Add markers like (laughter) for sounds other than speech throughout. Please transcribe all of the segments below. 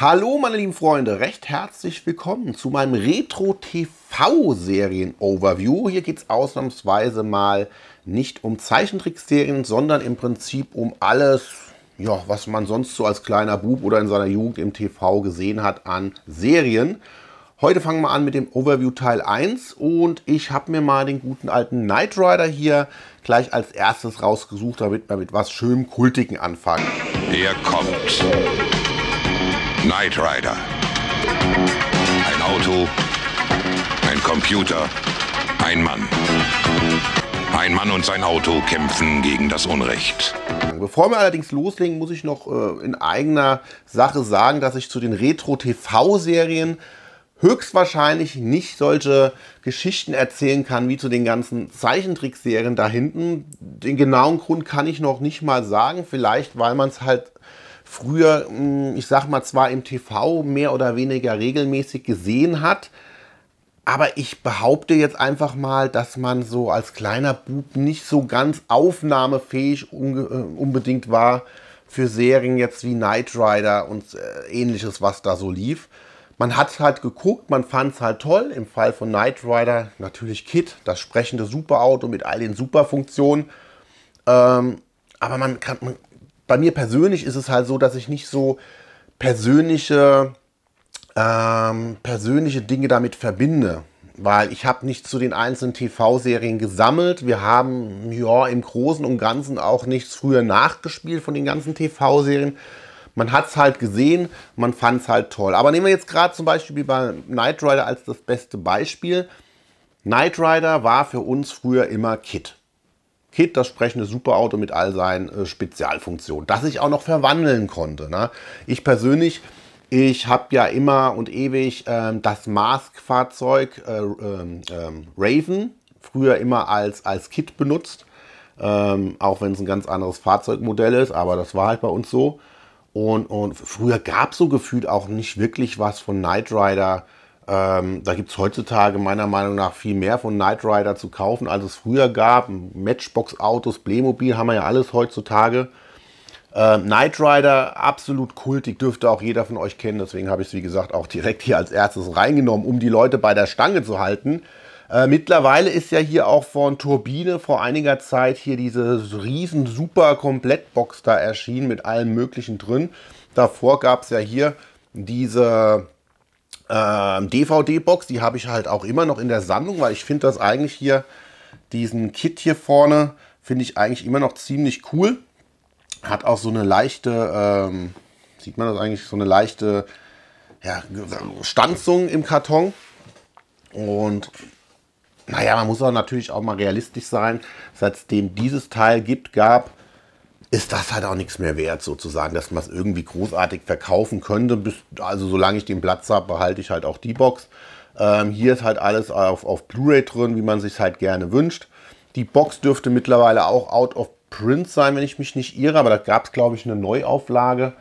Hallo meine lieben Freunde, recht herzlich willkommen zu meinem Retro TV Serien Overview. Hier geht es ausnahmsweise mal nicht um Zeichentrickserien, sondern im Prinzip um alles, ja, was man sonst so als kleiner Bub oder in seiner Jugend im TV gesehen hat an Serien. Heute fangen wir an mit dem Overview Teil 1 und ich habe mir mal den guten alten Knight Rider hier gleich als erstes rausgesucht, damit wir mit was schönem Kultigen anfangen. Er kommt. Knight Rider. Ein Auto, ein Computer, ein Mann. Ein Mann und sein Auto kämpfen gegen das Unrecht. Bevor wir allerdings loslegen, muss ich noch äh, in eigener Sache sagen, dass ich zu den Retro-TV-Serien höchstwahrscheinlich nicht solche Geschichten erzählen kann wie zu den ganzen Zeichentrickserien da hinten. Den genauen Grund kann ich noch nicht mal sagen, vielleicht weil man es halt früher, hm, ich sag mal, zwar im TV mehr oder weniger regelmäßig gesehen hat, aber ich behaupte jetzt einfach mal, dass man so als kleiner Bub nicht so ganz aufnahmefähig äh, unbedingt war für Serien jetzt wie Knight Rider und äh, ähnliches, was da so lief. Man hat halt geguckt, man fand es halt toll. Im Fall von Knight Rider natürlich Kit, das sprechende Superauto mit all den Superfunktionen. Ähm, aber man, kann, man bei mir persönlich ist es halt so, dass ich nicht so persönliche, ähm, persönliche Dinge damit verbinde. Weil ich habe nicht zu den einzelnen TV-Serien gesammelt. Wir haben ja im Großen und Ganzen auch nichts früher nachgespielt von den ganzen TV-Serien. Man hat es halt gesehen, man fand es halt toll. Aber nehmen wir jetzt gerade zum Beispiel bei Knight Rider als das beste Beispiel. Knight Rider war für uns früher immer Kid. Kit, das sprechende Superauto mit all seinen äh, Spezialfunktionen, das ich auch noch verwandeln konnte. Ne? Ich persönlich, ich habe ja immer und ewig ähm, das Mask-Fahrzeug äh, ähm, ähm, Raven früher immer als, als Kit benutzt, ähm, auch wenn es ein ganz anderes Fahrzeugmodell ist, aber das war halt bei uns so. Und, und früher gab es so gefühlt auch nicht wirklich was von Knight Rider ähm, da gibt es heutzutage meiner Meinung nach viel mehr von Knight Rider zu kaufen, als es früher gab. Matchbox-Autos, Playmobil haben wir ja alles heutzutage. Ähm, Knight Rider, absolut kultig, dürfte auch jeder von euch kennen. Deswegen habe ich es, wie gesagt, auch direkt hier als erstes reingenommen, um die Leute bei der Stange zu halten. Äh, mittlerweile ist ja hier auch von Turbine vor einiger Zeit hier diese riesen super Komplettbox da erschienen mit allem möglichen drin. Davor gab es ja hier diese ähm, DVD-Box, die habe ich halt auch immer noch in der Sammlung, weil ich finde das eigentlich hier, diesen Kit hier vorne, finde ich eigentlich immer noch ziemlich cool. Hat auch so eine leichte, ähm, sieht man das eigentlich, so eine leichte ja, Stanzung im Karton. Und naja, man muss auch natürlich auch mal realistisch sein. Seitdem dieses Teil gibt, gab ist das halt auch nichts mehr wert, sozusagen, dass man es irgendwie großartig verkaufen könnte. Bis, also solange ich den Platz habe, behalte ich halt auch die Box. Ähm, hier ist halt alles auf, auf Blu-ray drin, wie man sich halt gerne wünscht. Die Box dürfte mittlerweile auch out of print sein, wenn ich mich nicht irre, aber da gab es, glaube ich, eine Neuauflage.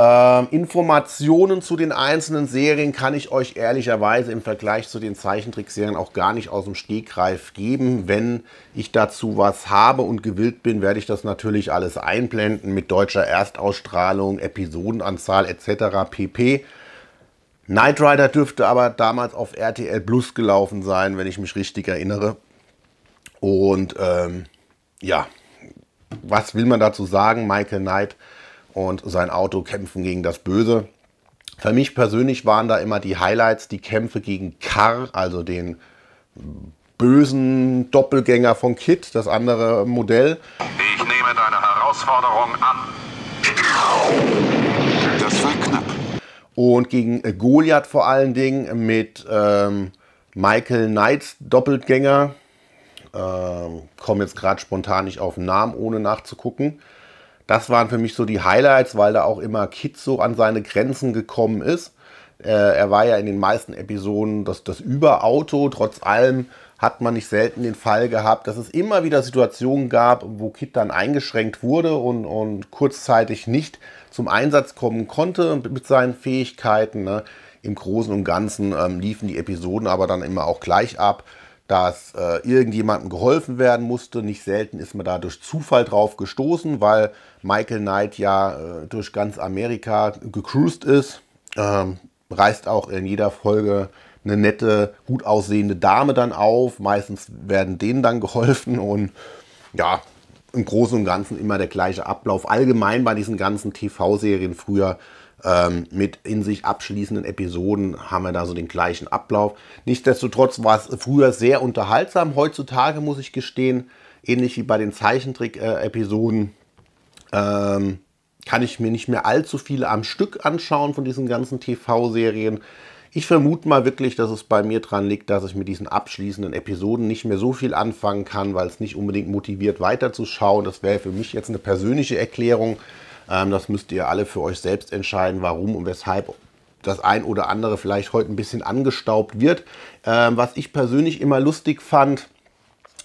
Ähm, Informationen zu den einzelnen Serien kann ich euch ehrlicherweise im Vergleich zu den Zeichentrickserien auch gar nicht aus dem Stegreif geben. Wenn ich dazu was habe und gewillt bin, werde ich das natürlich alles einblenden mit deutscher Erstausstrahlung, Episodenanzahl etc. pp. Knight Rider dürfte aber damals auf RTL Plus gelaufen sein, wenn ich mich richtig erinnere. Und ähm, ja, was will man dazu sagen? Michael Knight und sein Auto kämpfen gegen das Böse. Für mich persönlich waren da immer die Highlights die Kämpfe gegen Carr, also den bösen Doppelgänger von Kit, das andere Modell. Ich nehme deine Herausforderung an. Das war knapp. Und gegen äh, Goliath vor allen Dingen mit ähm, Michael Knights Doppelgänger. Ähm, Komme jetzt gerade spontan nicht auf den Namen, ohne nachzugucken. Das waren für mich so die Highlights, weil da auch immer Kit so an seine Grenzen gekommen ist. Äh, er war ja in den meisten Episoden das, das Überauto. Trotz allem hat man nicht selten den Fall gehabt, dass es immer wieder Situationen gab, wo Kit dann eingeschränkt wurde und, und kurzzeitig nicht zum Einsatz kommen konnte mit seinen Fähigkeiten. Ne? Im Großen und Ganzen ähm, liefen die Episoden aber dann immer auch gleich ab dass äh, irgendjemandem geholfen werden musste. Nicht selten ist man da durch Zufall drauf gestoßen, weil Michael Knight ja äh, durch ganz Amerika gecruised ist. Ähm, reist auch in jeder Folge eine nette, gut aussehende Dame dann auf. Meistens werden denen dann geholfen und ja, im Großen und Ganzen immer der gleiche Ablauf. Allgemein bei diesen ganzen TV-Serien früher ähm, mit in sich abschließenden Episoden haben wir da so den gleichen Ablauf. Nichtsdestotrotz war es früher sehr unterhaltsam. Heutzutage muss ich gestehen, ähnlich wie bei den Zeichentrick-Episoden, ähm, kann ich mir nicht mehr allzu viele am Stück anschauen von diesen ganzen TV-Serien. Ich vermute mal wirklich, dass es bei mir dran liegt, dass ich mit diesen abschließenden Episoden nicht mehr so viel anfangen kann, weil es nicht unbedingt motiviert weiterzuschauen. Das wäre für mich jetzt eine persönliche Erklärung. Ähm, das müsst ihr alle für euch selbst entscheiden, warum und weshalb das ein oder andere vielleicht heute ein bisschen angestaubt wird. Ähm, was ich persönlich immer lustig fand,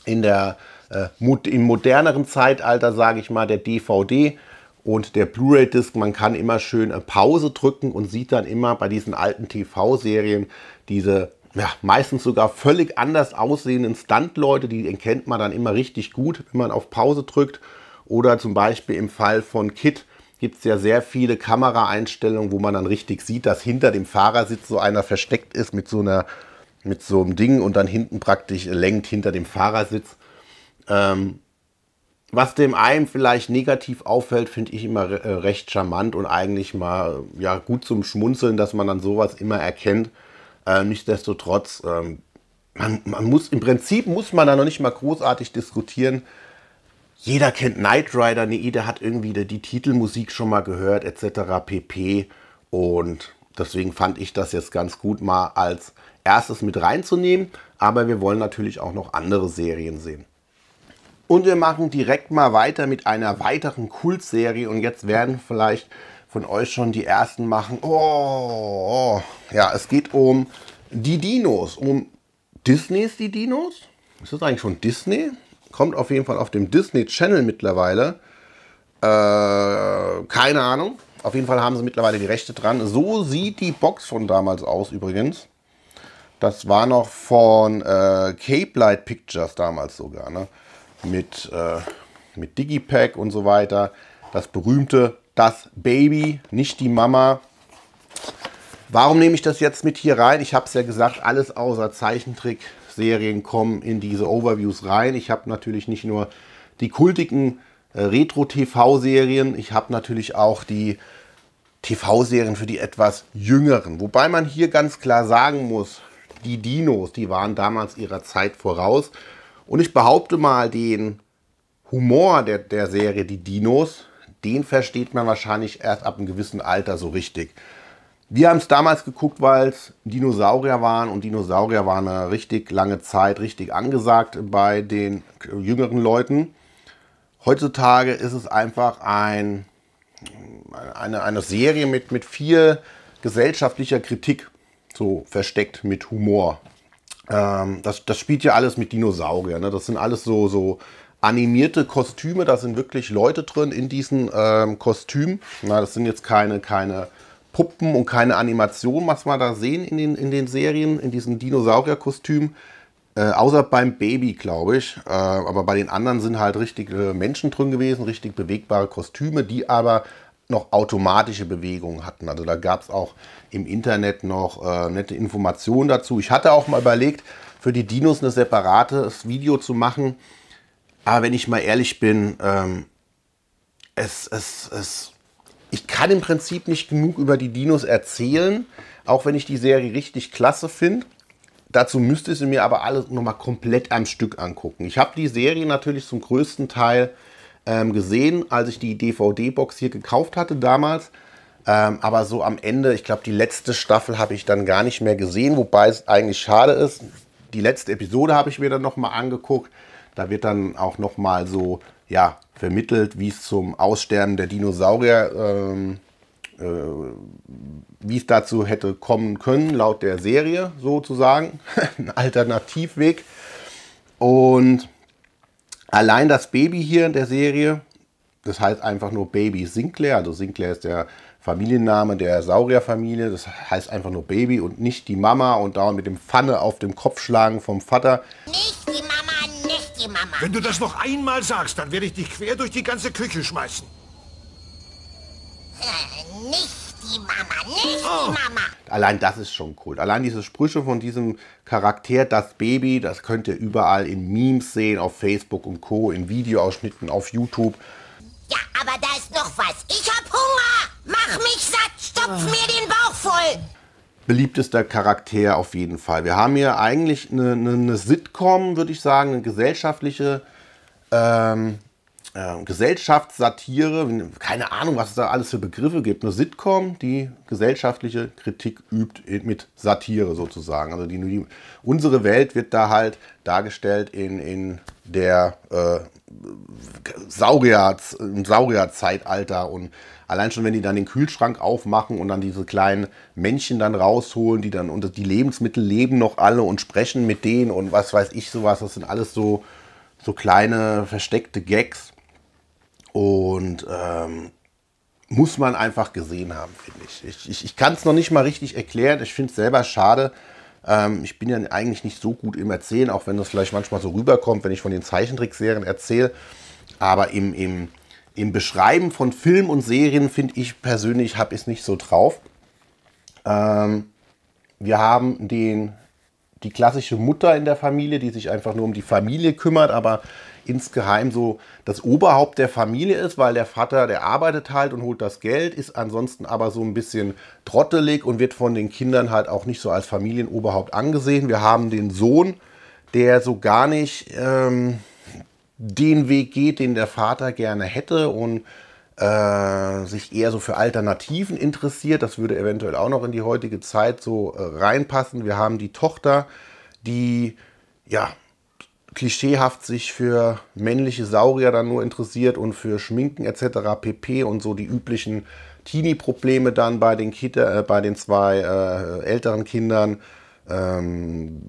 in der äh, im moderneren Zeitalter, sage ich mal, der DVD und der Blu-ray-Disc, man kann immer schön äh, Pause drücken und sieht dann immer bei diesen alten TV-Serien diese ja, meistens sogar völlig anders aussehenden Stunt-Leute, die erkennt man dann immer richtig gut, wenn man auf Pause drückt. Oder zum Beispiel im Fall von Kit gibt es ja sehr viele Kameraeinstellungen, wo man dann richtig sieht, dass hinter dem Fahrersitz so einer versteckt ist mit so einer mit so einem Ding und dann hinten praktisch lenkt hinter dem Fahrersitz. Ähm, was dem einen vielleicht negativ auffällt, finde ich immer re äh, recht charmant und eigentlich mal ja, gut zum Schmunzeln, dass man dann sowas immer erkennt. Äh, nichtsdestotrotz, ähm, man, man, muss im Prinzip muss man da noch nicht mal großartig diskutieren. Jeder kennt Knight Rider, nee, jeder hat irgendwie die, die Titelmusik schon mal gehört, etc. pp. Und deswegen fand ich das jetzt ganz gut, mal als erstes mit reinzunehmen. Aber wir wollen natürlich auch noch andere Serien sehen. Und wir machen direkt mal weiter mit einer weiteren Kultserie. Und jetzt werden vielleicht von euch schon die ersten machen. Oh, oh. ja, es geht um die Dinos, um Disneys die Dinos. Ist das eigentlich schon Disney? Kommt auf jeden Fall auf dem Disney Channel mittlerweile. Äh, keine Ahnung. Auf jeden Fall haben sie mittlerweile die Rechte dran. So sieht die Box von damals aus übrigens. Das war noch von äh, Cape Light Pictures damals sogar. Ne? Mit, äh, mit Digipack und so weiter. Das berühmte Das Baby, nicht die Mama. Warum nehme ich das jetzt mit hier rein? Ich habe es ja gesagt, alles außer Zeichentrick Serien kommen in diese Overviews rein. Ich habe natürlich nicht nur die kultigen äh, Retro-TV-Serien, ich habe natürlich auch die TV-Serien für die etwas jüngeren. Wobei man hier ganz klar sagen muss, die Dinos, die waren damals ihrer Zeit voraus. Und ich behaupte mal, den Humor der, der Serie Die Dinos, den versteht man wahrscheinlich erst ab einem gewissen Alter so richtig. Wir haben es damals geguckt, weil es Dinosaurier waren und Dinosaurier waren eine richtig lange Zeit richtig angesagt bei den jüngeren Leuten. Heutzutage ist es einfach ein, eine, eine Serie mit, mit viel gesellschaftlicher Kritik, so versteckt mit Humor. Ähm, das, das spielt ja alles mit Dinosauriern. Ne? Das sind alles so, so animierte Kostüme, da sind wirklich Leute drin in diesen ähm, Kostümen. Na, das sind jetzt keine, keine Puppen und keine Animation, was wir da sehen in den, in den Serien, in diesem Dinosaurierkostüm. Äh, außer beim Baby, glaube ich. Äh, aber bei den anderen sind halt richtige Menschen drin gewesen, richtig bewegbare Kostüme, die aber noch automatische Bewegungen hatten. Also da gab es auch im Internet noch äh, nette Informationen dazu. Ich hatte auch mal überlegt, für die Dinos ein separates Video zu machen. Aber wenn ich mal ehrlich bin, ähm, es, es, es ich kann im Prinzip nicht genug über die Dinos erzählen, auch wenn ich die Serie richtig klasse finde. Dazu müsste ich sie mir aber alles nochmal komplett am Stück angucken. Ich habe die Serie natürlich zum größten Teil ähm, gesehen, als ich die DVD-Box hier gekauft hatte damals. Ähm, aber so am Ende, ich glaube, die letzte Staffel habe ich dann gar nicht mehr gesehen, wobei es eigentlich schade ist. Die letzte Episode habe ich mir dann nochmal angeguckt. Da wird dann auch nochmal so, ja, vermittelt, wie es zum Aussterben der Dinosaurier, ähm, äh, wie es dazu hätte kommen können, laut der Serie sozusagen. (laughs) Ein Alternativweg. Und allein das Baby hier in der Serie, das heißt einfach nur Baby Sinclair. Also Sinclair ist der Familienname der Saurierfamilie. Das heißt einfach nur Baby und nicht die Mama und dauernd mit dem Pfanne auf dem Kopf schlagen vom Vater. Nicht die Mama die Mama. Wenn du das noch einmal sagst, dann werde ich dich quer durch die ganze Küche schmeißen. Äh, nicht die Mama, nicht oh. die Mama. Allein das ist schon cool. Allein diese Sprüche von diesem Charakter, das Baby, das könnt ihr überall in Memes sehen, auf Facebook und Co., in Videoausschnitten, auf YouTube. Ja, aber da ist noch was. Ich hab Hunger. Mach mich satt, stopf oh. mir den Bauch voll beliebtester Charakter auf jeden Fall. Wir haben hier eigentlich eine, eine, eine Sitcom, würde ich sagen, eine gesellschaftliche ähm, äh, Gesellschaftssatire. Keine Ahnung, was es da alles für Begriffe gibt. Eine Sitcom, die gesellschaftliche Kritik übt mit Satire sozusagen. Also die, die unsere Welt wird da halt dargestellt in, in der äh, Saurier, im Saurierzeitalter und Allein schon, wenn die dann den Kühlschrank aufmachen und dann diese kleinen Männchen dann rausholen, die dann unter die Lebensmittel leben noch alle und sprechen mit denen und was weiß ich sowas. Das sind alles so, so kleine versteckte Gags. Und ähm, muss man einfach gesehen haben, finde ich. Ich, ich, ich kann es noch nicht mal richtig erklären. Ich finde es selber schade. Ähm, ich bin ja eigentlich nicht so gut im Erzählen, auch wenn das vielleicht manchmal so rüberkommt, wenn ich von den Zeichentrickserien erzähle. Aber im, im im Beschreiben von Filmen und Serien finde ich persönlich, habe ich es nicht so drauf. Ähm, wir haben den, die klassische Mutter in der Familie, die sich einfach nur um die Familie kümmert, aber insgeheim so das Oberhaupt der Familie ist, weil der Vater, der arbeitet halt und holt das Geld, ist ansonsten aber so ein bisschen trottelig und wird von den Kindern halt auch nicht so als Familienoberhaupt angesehen. Wir haben den Sohn, der so gar nicht... Ähm, den Weg geht, den der Vater gerne hätte und äh, sich eher so für Alternativen interessiert. Das würde eventuell auch noch in die heutige Zeit so äh, reinpassen. Wir haben die Tochter, die ja klischeehaft sich für männliche Saurier dann nur interessiert und für Schminken etc. pp. und so die üblichen Teenie-Probleme dann bei den, Kid äh, bei den zwei äh, älteren Kindern. Ähm,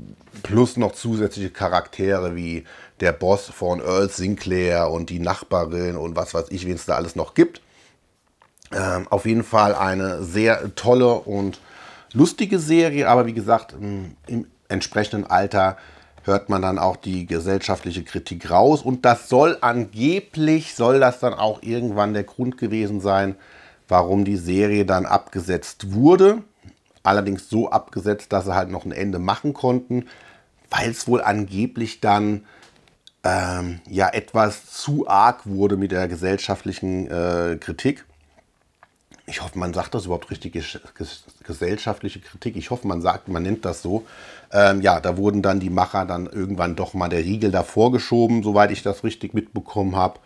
plus noch zusätzliche Charaktere wie der Boss von Earl Sinclair und die Nachbarin und was weiß ich, wen es da alles noch gibt. Ähm, auf jeden Fall eine sehr tolle und lustige Serie, aber wie gesagt, mm, im entsprechenden Alter hört man dann auch die gesellschaftliche Kritik raus und das soll angeblich, soll das dann auch irgendwann der Grund gewesen sein, warum die Serie dann abgesetzt wurde. Allerdings so abgesetzt, dass sie halt noch ein Ende machen konnten, weil es wohl angeblich dann ähm, ja etwas zu arg wurde mit der gesellschaftlichen äh, Kritik. Ich hoffe, man sagt das überhaupt richtig, ges gesellschaftliche Kritik. Ich hoffe, man sagt, man nennt das so. Ähm, ja, da wurden dann die Macher dann irgendwann doch mal der Riegel davor geschoben, soweit ich das richtig mitbekommen habe.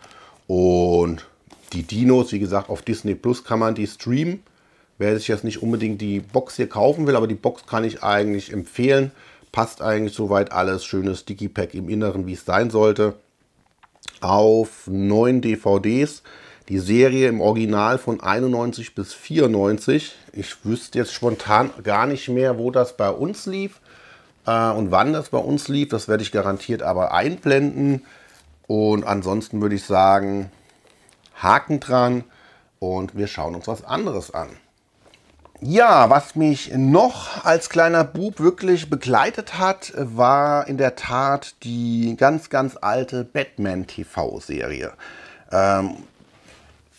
Und die Dinos, wie gesagt, auf Disney Plus kann man die streamen. Wer sich jetzt nicht unbedingt die Box hier kaufen will, aber die Box kann ich eigentlich empfehlen. Passt eigentlich soweit alles. Schönes Digipack im Inneren, wie es sein sollte. Auf neun DVDs. Die Serie im Original von 91 bis 94. Ich wüsste jetzt spontan gar nicht mehr, wo das bei uns lief äh, und wann das bei uns lief. Das werde ich garantiert aber einblenden. Und ansonsten würde ich sagen, Haken dran und wir schauen uns was anderes an. Ja, was mich noch als kleiner Bub wirklich begleitet hat, war in der Tat die ganz, ganz alte Batman-TV-Serie. Ähm,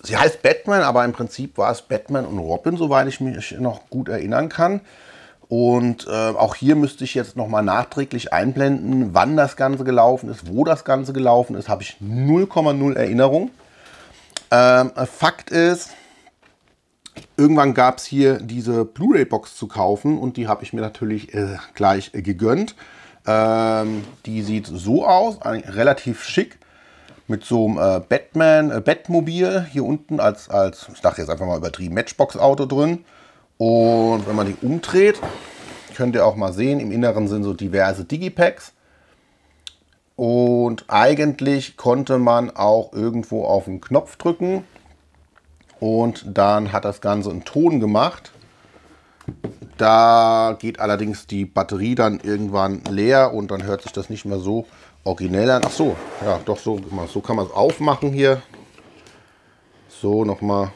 sie heißt Batman, aber im Prinzip war es Batman und Robin, soweit ich mich noch gut erinnern kann. Und äh, auch hier müsste ich jetzt nochmal nachträglich einblenden, wann das Ganze gelaufen ist, wo das Ganze gelaufen ist, habe ich 0,0 Erinnerung. Ähm, Fakt ist, Irgendwann gab es hier diese Blu-ray-Box zu kaufen und die habe ich mir natürlich äh, gleich äh, gegönnt. Ähm, die sieht so aus, relativ schick, mit so einem äh, Batman, äh, Batmobil hier unten als, als, ich dachte jetzt einfach mal übertrieben, Matchbox-Auto drin. Und wenn man die umdreht, könnt ihr auch mal sehen, im Inneren sind so diverse Digipacks. Und eigentlich konnte man auch irgendwo auf den Knopf drücken und dann hat das Ganze einen Ton gemacht. Da geht allerdings die Batterie dann irgendwann leer und dann hört sich das nicht mehr so originell an. Ach so, ja, doch so So kann man es aufmachen hier. So nochmal.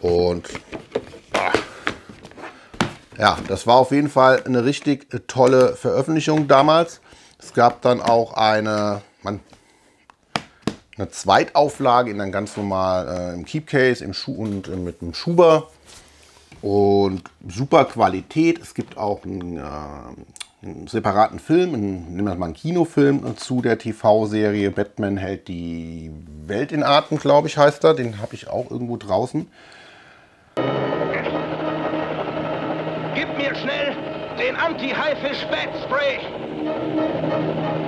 Und ah. ja, das war auf jeden Fall eine richtig tolle Veröffentlichung damals. Es gab dann auch eine, man, eine Zweitauflage in dann ganz normal äh, im Keepcase, im Schuh und äh, mit einem Schuber. Und super Qualität. Es gibt auch einen, äh, einen separaten Film, einen, nehmen wir mal einen Kinofilm zu der TV-Serie Batman hält die Welt in Atem, glaube ich, heißt er. Den habe ich auch irgendwo draußen. Gib mir schnell den Anti-Haifisch-Bat-Spray!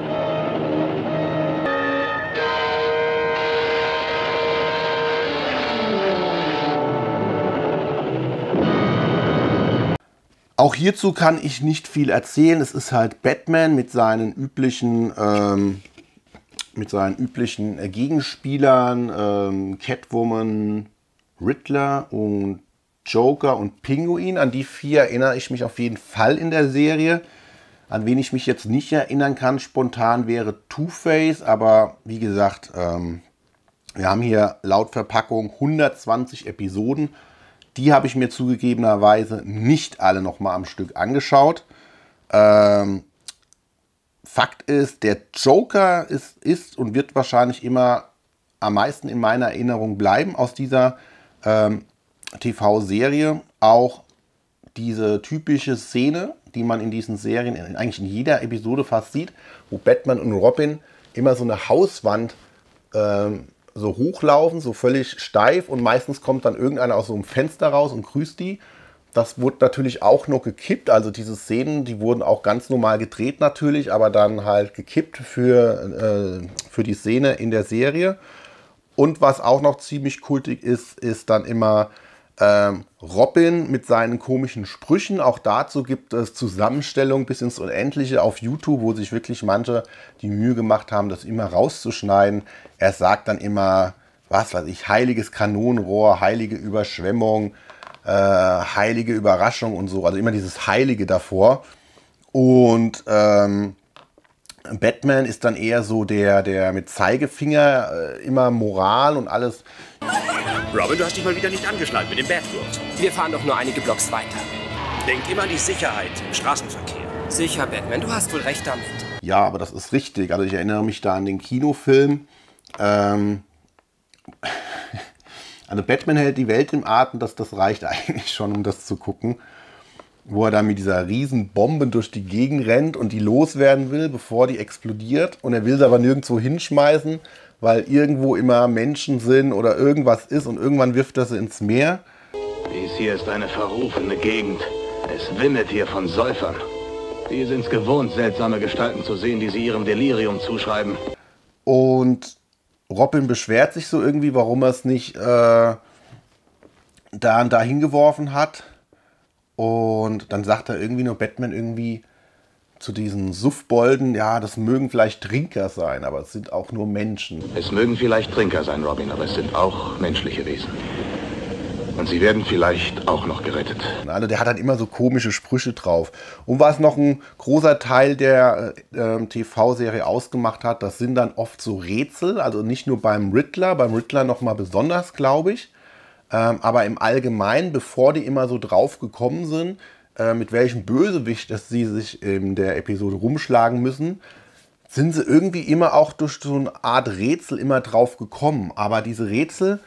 Auch hierzu kann ich nicht viel erzählen. Es ist halt Batman mit seinen üblichen, ähm, mit seinen üblichen äh, Gegenspielern, ähm, Catwoman, Riddler und Joker und Pinguin. An die vier erinnere ich mich auf jeden Fall in der Serie. An wen ich mich jetzt nicht erinnern kann, spontan wäre Two-Face, aber wie gesagt, ähm, wir haben hier laut Verpackung 120 Episoden die habe ich mir zugegebenerweise nicht alle nochmal am Stück angeschaut. Ähm, Fakt ist, der Joker ist, ist, und wird wahrscheinlich immer am meisten in meiner Erinnerung bleiben aus dieser ähm, TV-Serie. Auch diese typische Szene, die man in diesen Serien, in, eigentlich in jeder Episode fast sieht, wo Batman und Robin immer so eine Hauswand ähm, so hochlaufen, so völlig steif und meistens kommt dann irgendeiner aus so einem Fenster raus und grüßt die. Das wurde natürlich auch noch gekippt, also diese Szenen, die wurden auch ganz normal gedreht natürlich, aber dann halt gekippt für, äh, für die Szene in der Serie. Und was auch noch ziemlich kultig ist, ist dann immer ähm, Robin mit seinen komischen Sprüchen. Auch dazu gibt es Zusammenstellungen bis ins Unendliche auf YouTube, wo sich wirklich manche die Mühe gemacht haben, das immer rauszuschneiden. Er sagt dann immer, was weiß ich, heiliges Kanonenrohr, heilige Überschwemmung, äh, heilige Überraschung und so. Also immer dieses Heilige davor. Und ähm, Batman ist dann eher so der, der mit Zeigefinger äh, immer Moral und alles. Robin, du hast dich mal wieder nicht angeschnallt mit dem Badgurt. Wir fahren doch nur einige Blocks weiter. Denk immer an die Sicherheit im Straßenverkehr. Sicher, Batman, du hast wohl recht damit. Ja, aber das ist richtig. Also ich erinnere mich da an den Kinofilm. Ähm, (laughs) also Batman hält die Welt im Atem, das, das reicht (laughs) eigentlich schon, um das zu gucken. Wo er dann mit dieser riesen Bombe durch die Gegend rennt und die loswerden will, bevor die explodiert. Und er will sie aber nirgendwo hinschmeißen weil irgendwo immer Menschen sind oder irgendwas ist und irgendwann wirft das ins Meer. Dies hier ist eine verrufene Gegend. Es wimmelt hier von Säufern. Die sind es gewohnt, seltsame Gestalten zu sehen, die sie ihrem Delirium zuschreiben. Und Robin beschwert sich so irgendwie, warum er es nicht äh, da und da hingeworfen hat. Und dann sagt er irgendwie nur Batman irgendwie, zu diesen Suffbolden, ja, das mögen vielleicht Trinker sein, aber es sind auch nur Menschen. Es mögen vielleicht Trinker sein, Robin, aber es sind auch menschliche Wesen. Und sie werden vielleicht auch noch gerettet. Also der hat dann immer so komische Sprüche drauf. Und was noch ein großer Teil der äh, ähm, TV-Serie ausgemacht hat, das sind dann oft so Rätsel. Also nicht nur beim Riddler, beim Riddler nochmal besonders, glaube ich. Ähm, aber im Allgemeinen, bevor die immer so drauf gekommen sind, äh, mit welchem Bösewicht dass sie sich in der Episode rumschlagen müssen, sind sie irgendwie immer auch durch so eine Art Rätsel immer drauf gekommen. Aber diese Rätsel,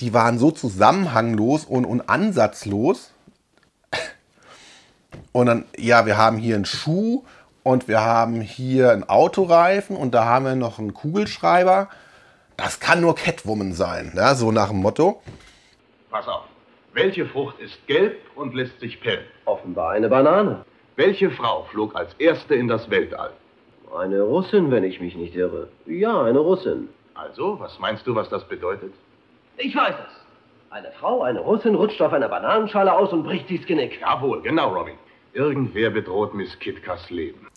die waren so zusammenhanglos und, und ansatzlos. Und dann, ja, wir haben hier einen Schuh und wir haben hier einen Autoreifen und da haben wir noch einen Kugelschreiber. Das kann nur Catwoman sein, ne? so nach dem Motto. Pass auf. Welche Frucht ist gelb und lässt sich pellen? Offenbar eine Banane. Welche Frau flog als erste in das Weltall? Eine Russin, wenn ich mich nicht irre. Ja, eine Russin. Also, was meinst du, was das bedeutet? Ich weiß es. Eine Frau, eine Russin, rutscht auf einer Bananenschale aus und bricht sich's Genick. Jawohl, genau, Robin. Irgendwer bedroht Miss Kitkas Leben.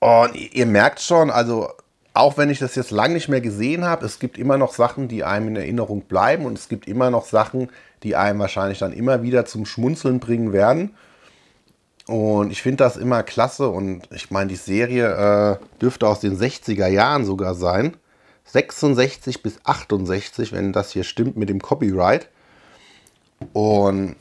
Und ihr merkt schon, also auch wenn ich das jetzt lange nicht mehr gesehen habe, es gibt immer noch Sachen, die einem in Erinnerung bleiben und es gibt immer noch Sachen, die einem wahrscheinlich dann immer wieder zum Schmunzeln bringen werden. Und ich finde das immer klasse und ich meine, die Serie äh, dürfte aus den 60er Jahren sogar sein. 66 bis 68, wenn das hier stimmt mit dem Copyright. Und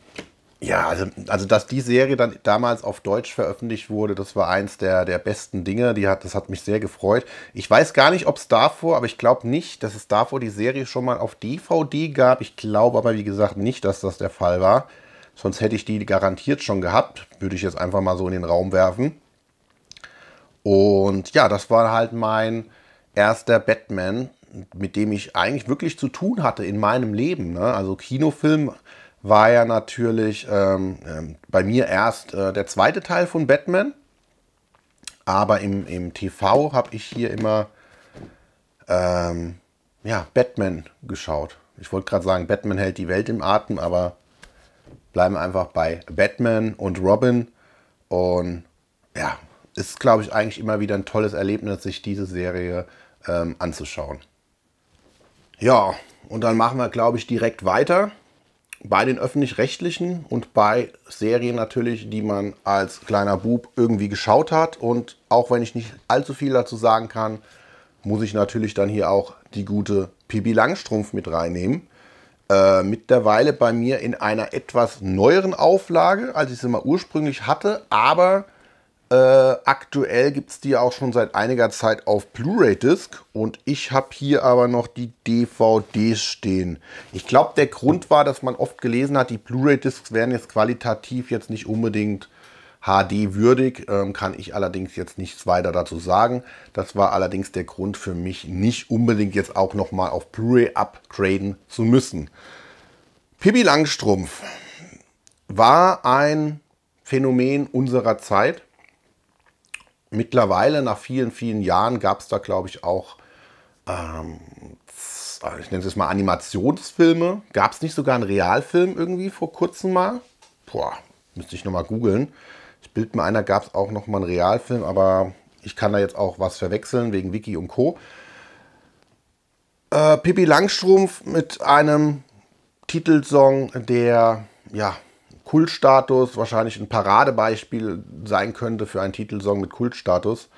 ja, also, also dass die Serie dann damals auf Deutsch veröffentlicht wurde, das war eins der, der besten Dinge. Die hat, das hat mich sehr gefreut. Ich weiß gar nicht, ob es davor, aber ich glaube nicht, dass es davor die Serie schon mal auf DVD gab. Ich glaube aber, wie gesagt, nicht, dass das der Fall war. Sonst hätte ich die garantiert schon gehabt. Würde ich jetzt einfach mal so in den Raum werfen. Und ja, das war halt mein erster Batman, mit dem ich eigentlich wirklich zu tun hatte in meinem Leben. Ne? Also Kinofilm war ja natürlich ähm, ähm, bei mir erst äh, der zweite Teil von Batman. Aber im, im TV habe ich hier immer ähm, ja, Batman geschaut. Ich wollte gerade sagen, Batman hält die Welt im Atem, aber bleiben einfach bei Batman und Robin. Und ja, ist, glaube ich, eigentlich immer wieder ein tolles Erlebnis, sich diese Serie ähm, anzuschauen. Ja, und dann machen wir, glaube ich, direkt weiter bei den öffentlich-rechtlichen und bei Serien natürlich, die man als kleiner Bub irgendwie geschaut hat. Und auch wenn ich nicht allzu viel dazu sagen kann, muss ich natürlich dann hier auch die gute Pibi Langstrumpf mit reinnehmen. Äh, mittlerweile bei mir in einer etwas neueren Auflage, als ich sie mal ursprünglich hatte, aber äh, aktuell gibt es die auch schon seit einiger Zeit auf Blu-ray-Disc und ich habe hier aber noch die DVDs stehen. Ich glaube, der Grund war, dass man oft gelesen hat, die Blu-ray-Discs wären jetzt qualitativ jetzt nicht unbedingt HD-würdig, ähm, kann ich allerdings jetzt nichts weiter dazu sagen. Das war allerdings der Grund für mich, nicht unbedingt jetzt auch nochmal auf Blu-ray upgraden zu müssen. Pippi Langstrumpf war ein Phänomen unserer Zeit mittlerweile, nach vielen, vielen Jahren, gab es da, glaube ich, auch, ähm, äh, ich nenne es mal Animationsfilme. Gab es nicht sogar einen Realfilm irgendwie vor kurzem mal? Boah, müsste ich nochmal googeln. Ich bild mir einer, gab es auch nochmal einen Realfilm, aber ich kann da jetzt auch was verwechseln wegen Wiki und Co. Äh, Pippi Langstrumpf mit einem Titelsong, der, ja, Kultstatus wahrscheinlich ein Paradebeispiel sein könnte für einen Titelsong mit Kultstatus.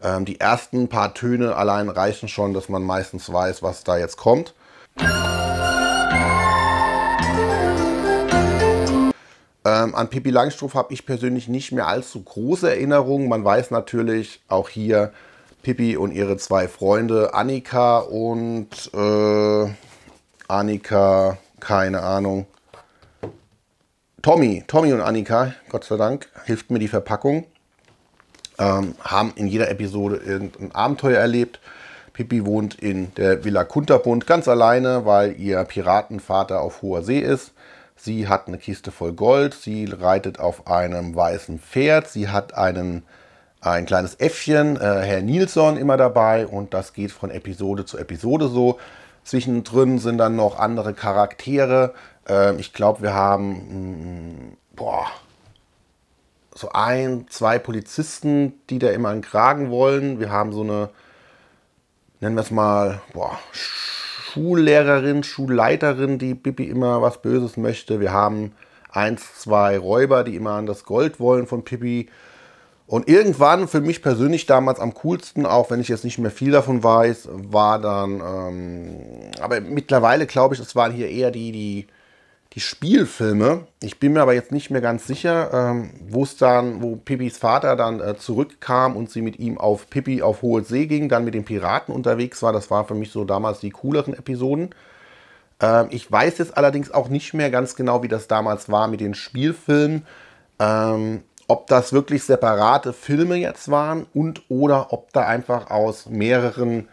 Ähm, die ersten paar Töne allein reichen schon, dass man meistens weiß, was da jetzt kommt. Ähm, an Pippi Langstrumpf habe ich persönlich nicht mehr allzu große Erinnerungen. Man weiß natürlich auch hier Pippi und ihre zwei Freunde Annika und äh, Annika, keine Ahnung. Tommy, Tommy und Annika, Gott sei Dank, hilft mir die Verpackung. Ähm, haben in jeder Episode irgendein Abenteuer erlebt. Pippi wohnt in der Villa Kunterbund ganz alleine, weil ihr Piratenvater auf hoher See ist. Sie hat eine Kiste voll Gold, sie reitet auf einem weißen Pferd, sie hat einen, ein kleines Äffchen, äh, Herr Nilsson immer dabei und das geht von Episode zu Episode so. Zwischendrin sind dann noch andere Charaktere, ähm, ich glaube, wir haben mm, mm, boah, so ein, zwei Polizisten, die da immer einen Kragen wollen. Wir haben so eine, nennen wir es mal, boah, Schullehrerin, Schulleiterin, die Bibi immer was Böses möchte. Wir haben eins, zwei Räuber, die immer an das Gold wollen von Pippi. Und irgendwann, für mich persönlich damals am coolsten, auch wenn ich jetzt nicht mehr viel davon weiß, war dann, ähm, aber mittlerweile glaube ich, es waren hier eher die, die die Spielfilme. Ich bin mir aber jetzt nicht mehr ganz sicher, ähm, wo es dann, wo Pippis Vater dann äh, zurückkam und sie mit ihm auf Pippi auf hohe See ging, dann mit den Piraten unterwegs war. Das war für mich so damals die cooleren Episoden. Ähm, ich weiß jetzt allerdings auch nicht mehr ganz genau, wie das damals war mit den Spielfilmen. Ähm, ob das wirklich separate Filme jetzt waren und oder ob da einfach aus mehreren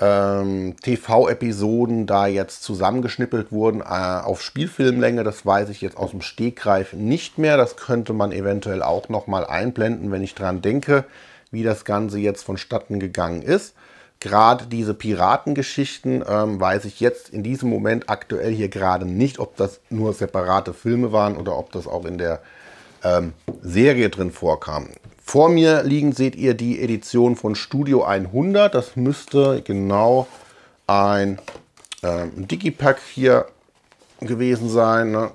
ähm, TV-Episoden da jetzt zusammengeschnippelt wurden äh, auf Spielfilmlänge. Das weiß ich jetzt aus dem Stegreif nicht mehr. Das könnte man eventuell auch noch mal einblenden, wenn ich dran denke, wie das Ganze jetzt vonstatten gegangen ist. Gerade diese Piratengeschichten ähm, weiß ich jetzt in diesem Moment aktuell hier gerade nicht, ob das nur separate Filme waren oder ob das auch in der ähm, Serie drin vorkam. Vor mir liegen seht ihr die Edition von Studio 100. Das müsste genau ein ähm, Digipack hier gewesen sein. Ne?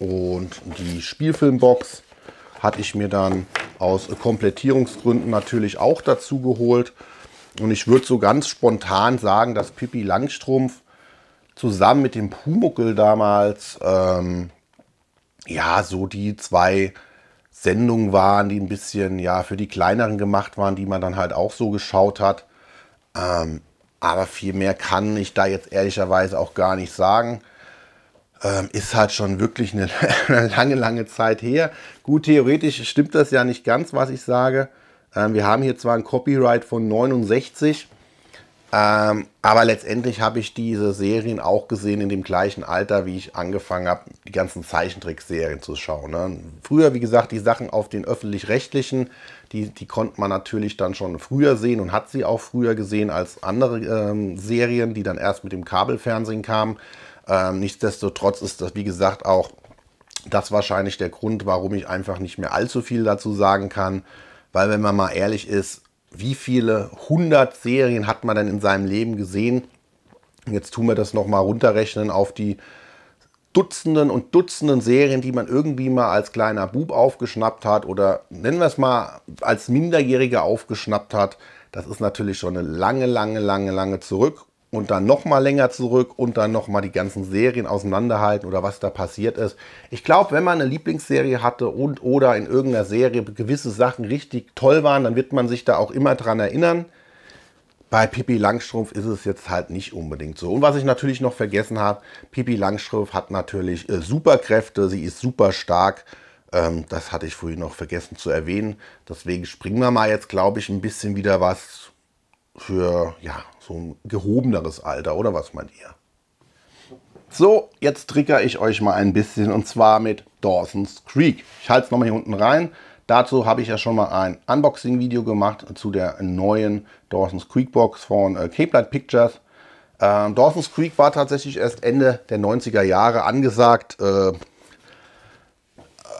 Und die Spielfilmbox hatte ich mir dann aus Komplettierungsgründen natürlich auch dazu geholt. Und ich würde so ganz spontan sagen, dass Pippi Langstrumpf zusammen mit dem Pumuckel damals ähm, ja so die zwei Sendungen waren, die ein bisschen ja für die kleineren gemacht waren, die man dann halt auch so geschaut hat. Ähm, aber viel mehr kann ich da jetzt ehrlicherweise auch gar nicht sagen. Ähm, ist halt schon wirklich eine, (laughs) eine, lange, lange Zeit her. Gut, theoretisch stimmt das ja nicht ganz, was ich sage. Ähm, wir haben hier zwar ein Copyright von 69. Ähm, aber letztendlich habe ich diese Serien auch gesehen in dem gleichen Alter, wie ich angefangen habe, die ganzen Zeichentrickserien zu schauen. Ne? Früher, wie gesagt, die Sachen auf den öffentlich-rechtlichen, die, die konnte man natürlich dann schon früher sehen und hat sie auch früher gesehen als andere ähm, Serien, die dann erst mit dem Kabelfernsehen kamen. Ähm, nichtsdestotrotz ist das, wie gesagt, auch das wahrscheinlich der Grund, warum ich einfach nicht mehr allzu viel dazu sagen kann. Weil wenn man mal ehrlich ist, wie viele hundert Serien hat man denn in seinem Leben gesehen? Jetzt tun wir das nochmal runterrechnen auf die Dutzenden und Dutzenden Serien, die man irgendwie mal als kleiner Bub aufgeschnappt hat oder nennen wir es mal als Minderjähriger aufgeschnappt hat. Das ist natürlich schon eine lange, lange, lange, lange zurück und dann nochmal länger zurück und dann nochmal die ganzen Serien auseinanderhalten oder was da passiert ist. Ich glaube, wenn man eine Lieblingsserie hatte und oder in irgendeiner Serie gewisse Sachen richtig toll waren, dann wird man sich da auch immer dran erinnern. Bei Pippi Langstrumpf ist es jetzt halt nicht unbedingt so. Und was ich natürlich noch vergessen habe, Pippi Langstrumpf hat natürlich äh, Kräfte, sie ist super stark. Ähm, das hatte ich vorhin noch vergessen zu erwähnen. Deswegen springen wir mal jetzt, glaube ich, ein bisschen wieder was für, ja, schon gehobeneres Alter, oder was meint ihr? So, jetzt trigger ich euch mal ein bisschen und zwar mit Dawson's Creek. Ich halte es nochmal hier unten rein. Dazu habe ich ja schon mal ein Unboxing-Video gemacht zu der neuen Dawson's Creek Box von äh, Cape Light Pictures. Ähm, Dawson's Creek war tatsächlich erst Ende der 90er Jahre angesagt. Äh,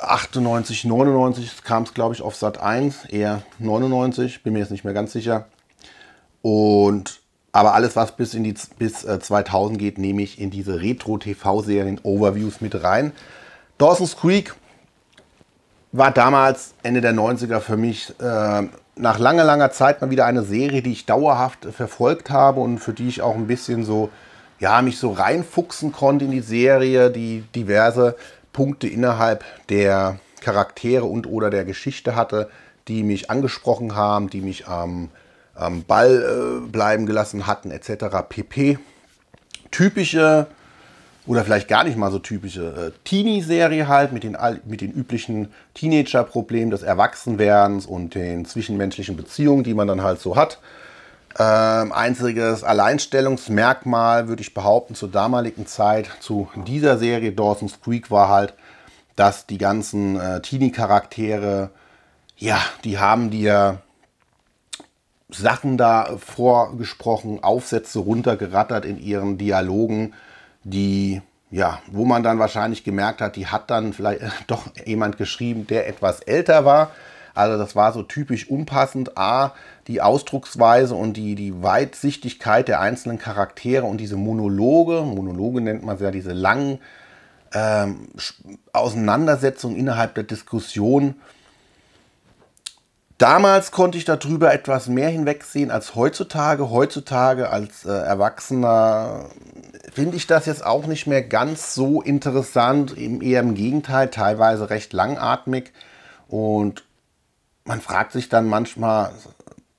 98, 99 kam es, glaube ich, auf Sat 1, eher 99, bin mir jetzt nicht mehr ganz sicher. Und aber alles, was bis, in die, bis 2000 äh, geht, nehme ich in diese Retro-TV-Serien-Overviews mit rein. Dawson's Creek war damals, Ende der 90er, für mich äh, nach langer, langer Zeit mal wieder eine Serie, die ich dauerhaft verfolgt habe und für die ich auch ein bisschen so, ja, mich so reinfuchsen konnte in die Serie, die diverse Punkte innerhalb der Charaktere und oder der Geschichte hatte, die mich angesprochen haben, die mich am ähm, am Ball äh, bleiben gelassen hatten, etc. pp. Typische oder vielleicht gar nicht mal so typische äh, Teenie-Serie halt mit den, mit den üblichen Teenager-Problemen des Erwachsenwerdens und den zwischenmenschlichen Beziehungen, die man dann halt so hat. Ähm, einziges Alleinstellungsmerkmal, würde ich behaupten, zur damaligen Zeit zu dieser Serie Dawson's Creek war halt, dass die ganzen äh, Teenie-Charaktere, ja, die haben dir Sachen da vorgesprochen, Aufsätze runtergerattert in ihren Dialogen, die ja, wo man dann wahrscheinlich gemerkt hat, die hat dann vielleicht äh, (laughs) doch jemand geschrieben, der etwas älter war. Also das war so typisch unpassend. A, die Ausdrucksweise und die, die Weitsichtigkeit der einzelnen Charaktere und diese Monologe, Monologe nennt man ja diese langen ähm, Auseinandersetzungen innerhalb der Diskussion, Damals konnte ich darüber etwas mehr hinwegsehen als heutzutage. Heutzutage als äh, Erwachsener finde ich das jetzt auch nicht mehr ganz so interessant, eher im Gegenteil, teilweise recht langatmig. Und man fragt sich dann manchmal,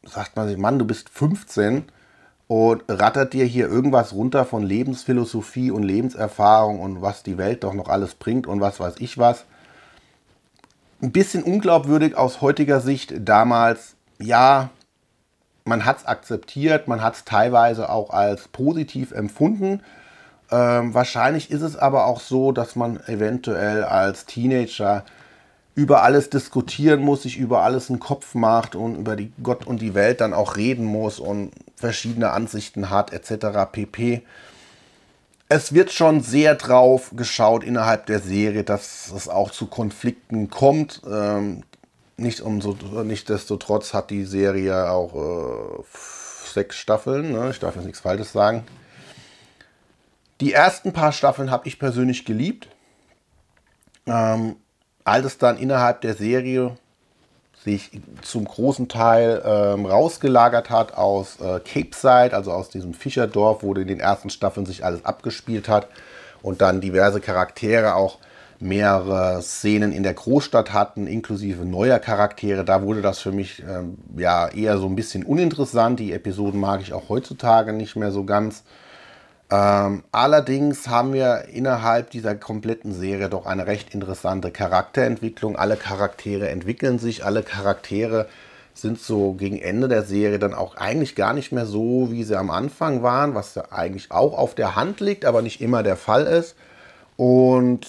sagt man sich, Mann, du bist 15 und rattert dir hier irgendwas runter von Lebensphilosophie und Lebenserfahrung und was die Welt doch noch alles bringt und was weiß ich was ein bisschen unglaubwürdig aus heutiger Sicht damals, ja, man hat es akzeptiert, man hat es teilweise auch als positiv empfunden. Ähm, wahrscheinlich ist es aber auch so, dass man eventuell als Teenager über alles diskutieren muss, sich über alles einen Kopf macht und über die Gott und die Welt dann auch reden muss und verschiedene Ansichten hat etc. pp es wird schon sehr drauf geschaut innerhalb der Serie, dass es auch zu Konflikten kommt. Ähm, nicht umso, nichtsdestotrotz hat die Serie auch äh, sechs Staffeln. Ne? Ich darf jetzt nichts Falsches sagen. Die ersten paar Staffeln habe ich persönlich geliebt. Ähm, als dann innerhalb der Serie sich zum großen Teil ähm, rausgelagert hat aus äh, Side, also aus diesem Fischerdorf, wo in den ersten Staffeln sich alles abgespielt hat und dann diverse Charaktere auch mehrere Szenen in der Großstadt hatten, inklusive neuer Charaktere. Da wurde das für mich ähm, ja eher so ein bisschen uninteressant. Die Episoden mag ich auch heutzutage nicht mehr so ganz. Ähm, allerdings haben wir innerhalb dieser kompletten Serie doch eine recht interessante Charakterentwicklung. Alle Charaktere entwickeln sich, alle Charaktere sind so gegen Ende der Serie dann auch eigentlich gar nicht mehr so, wie sie am Anfang waren, was ja eigentlich auch auf der Hand liegt, aber nicht immer der Fall ist. Und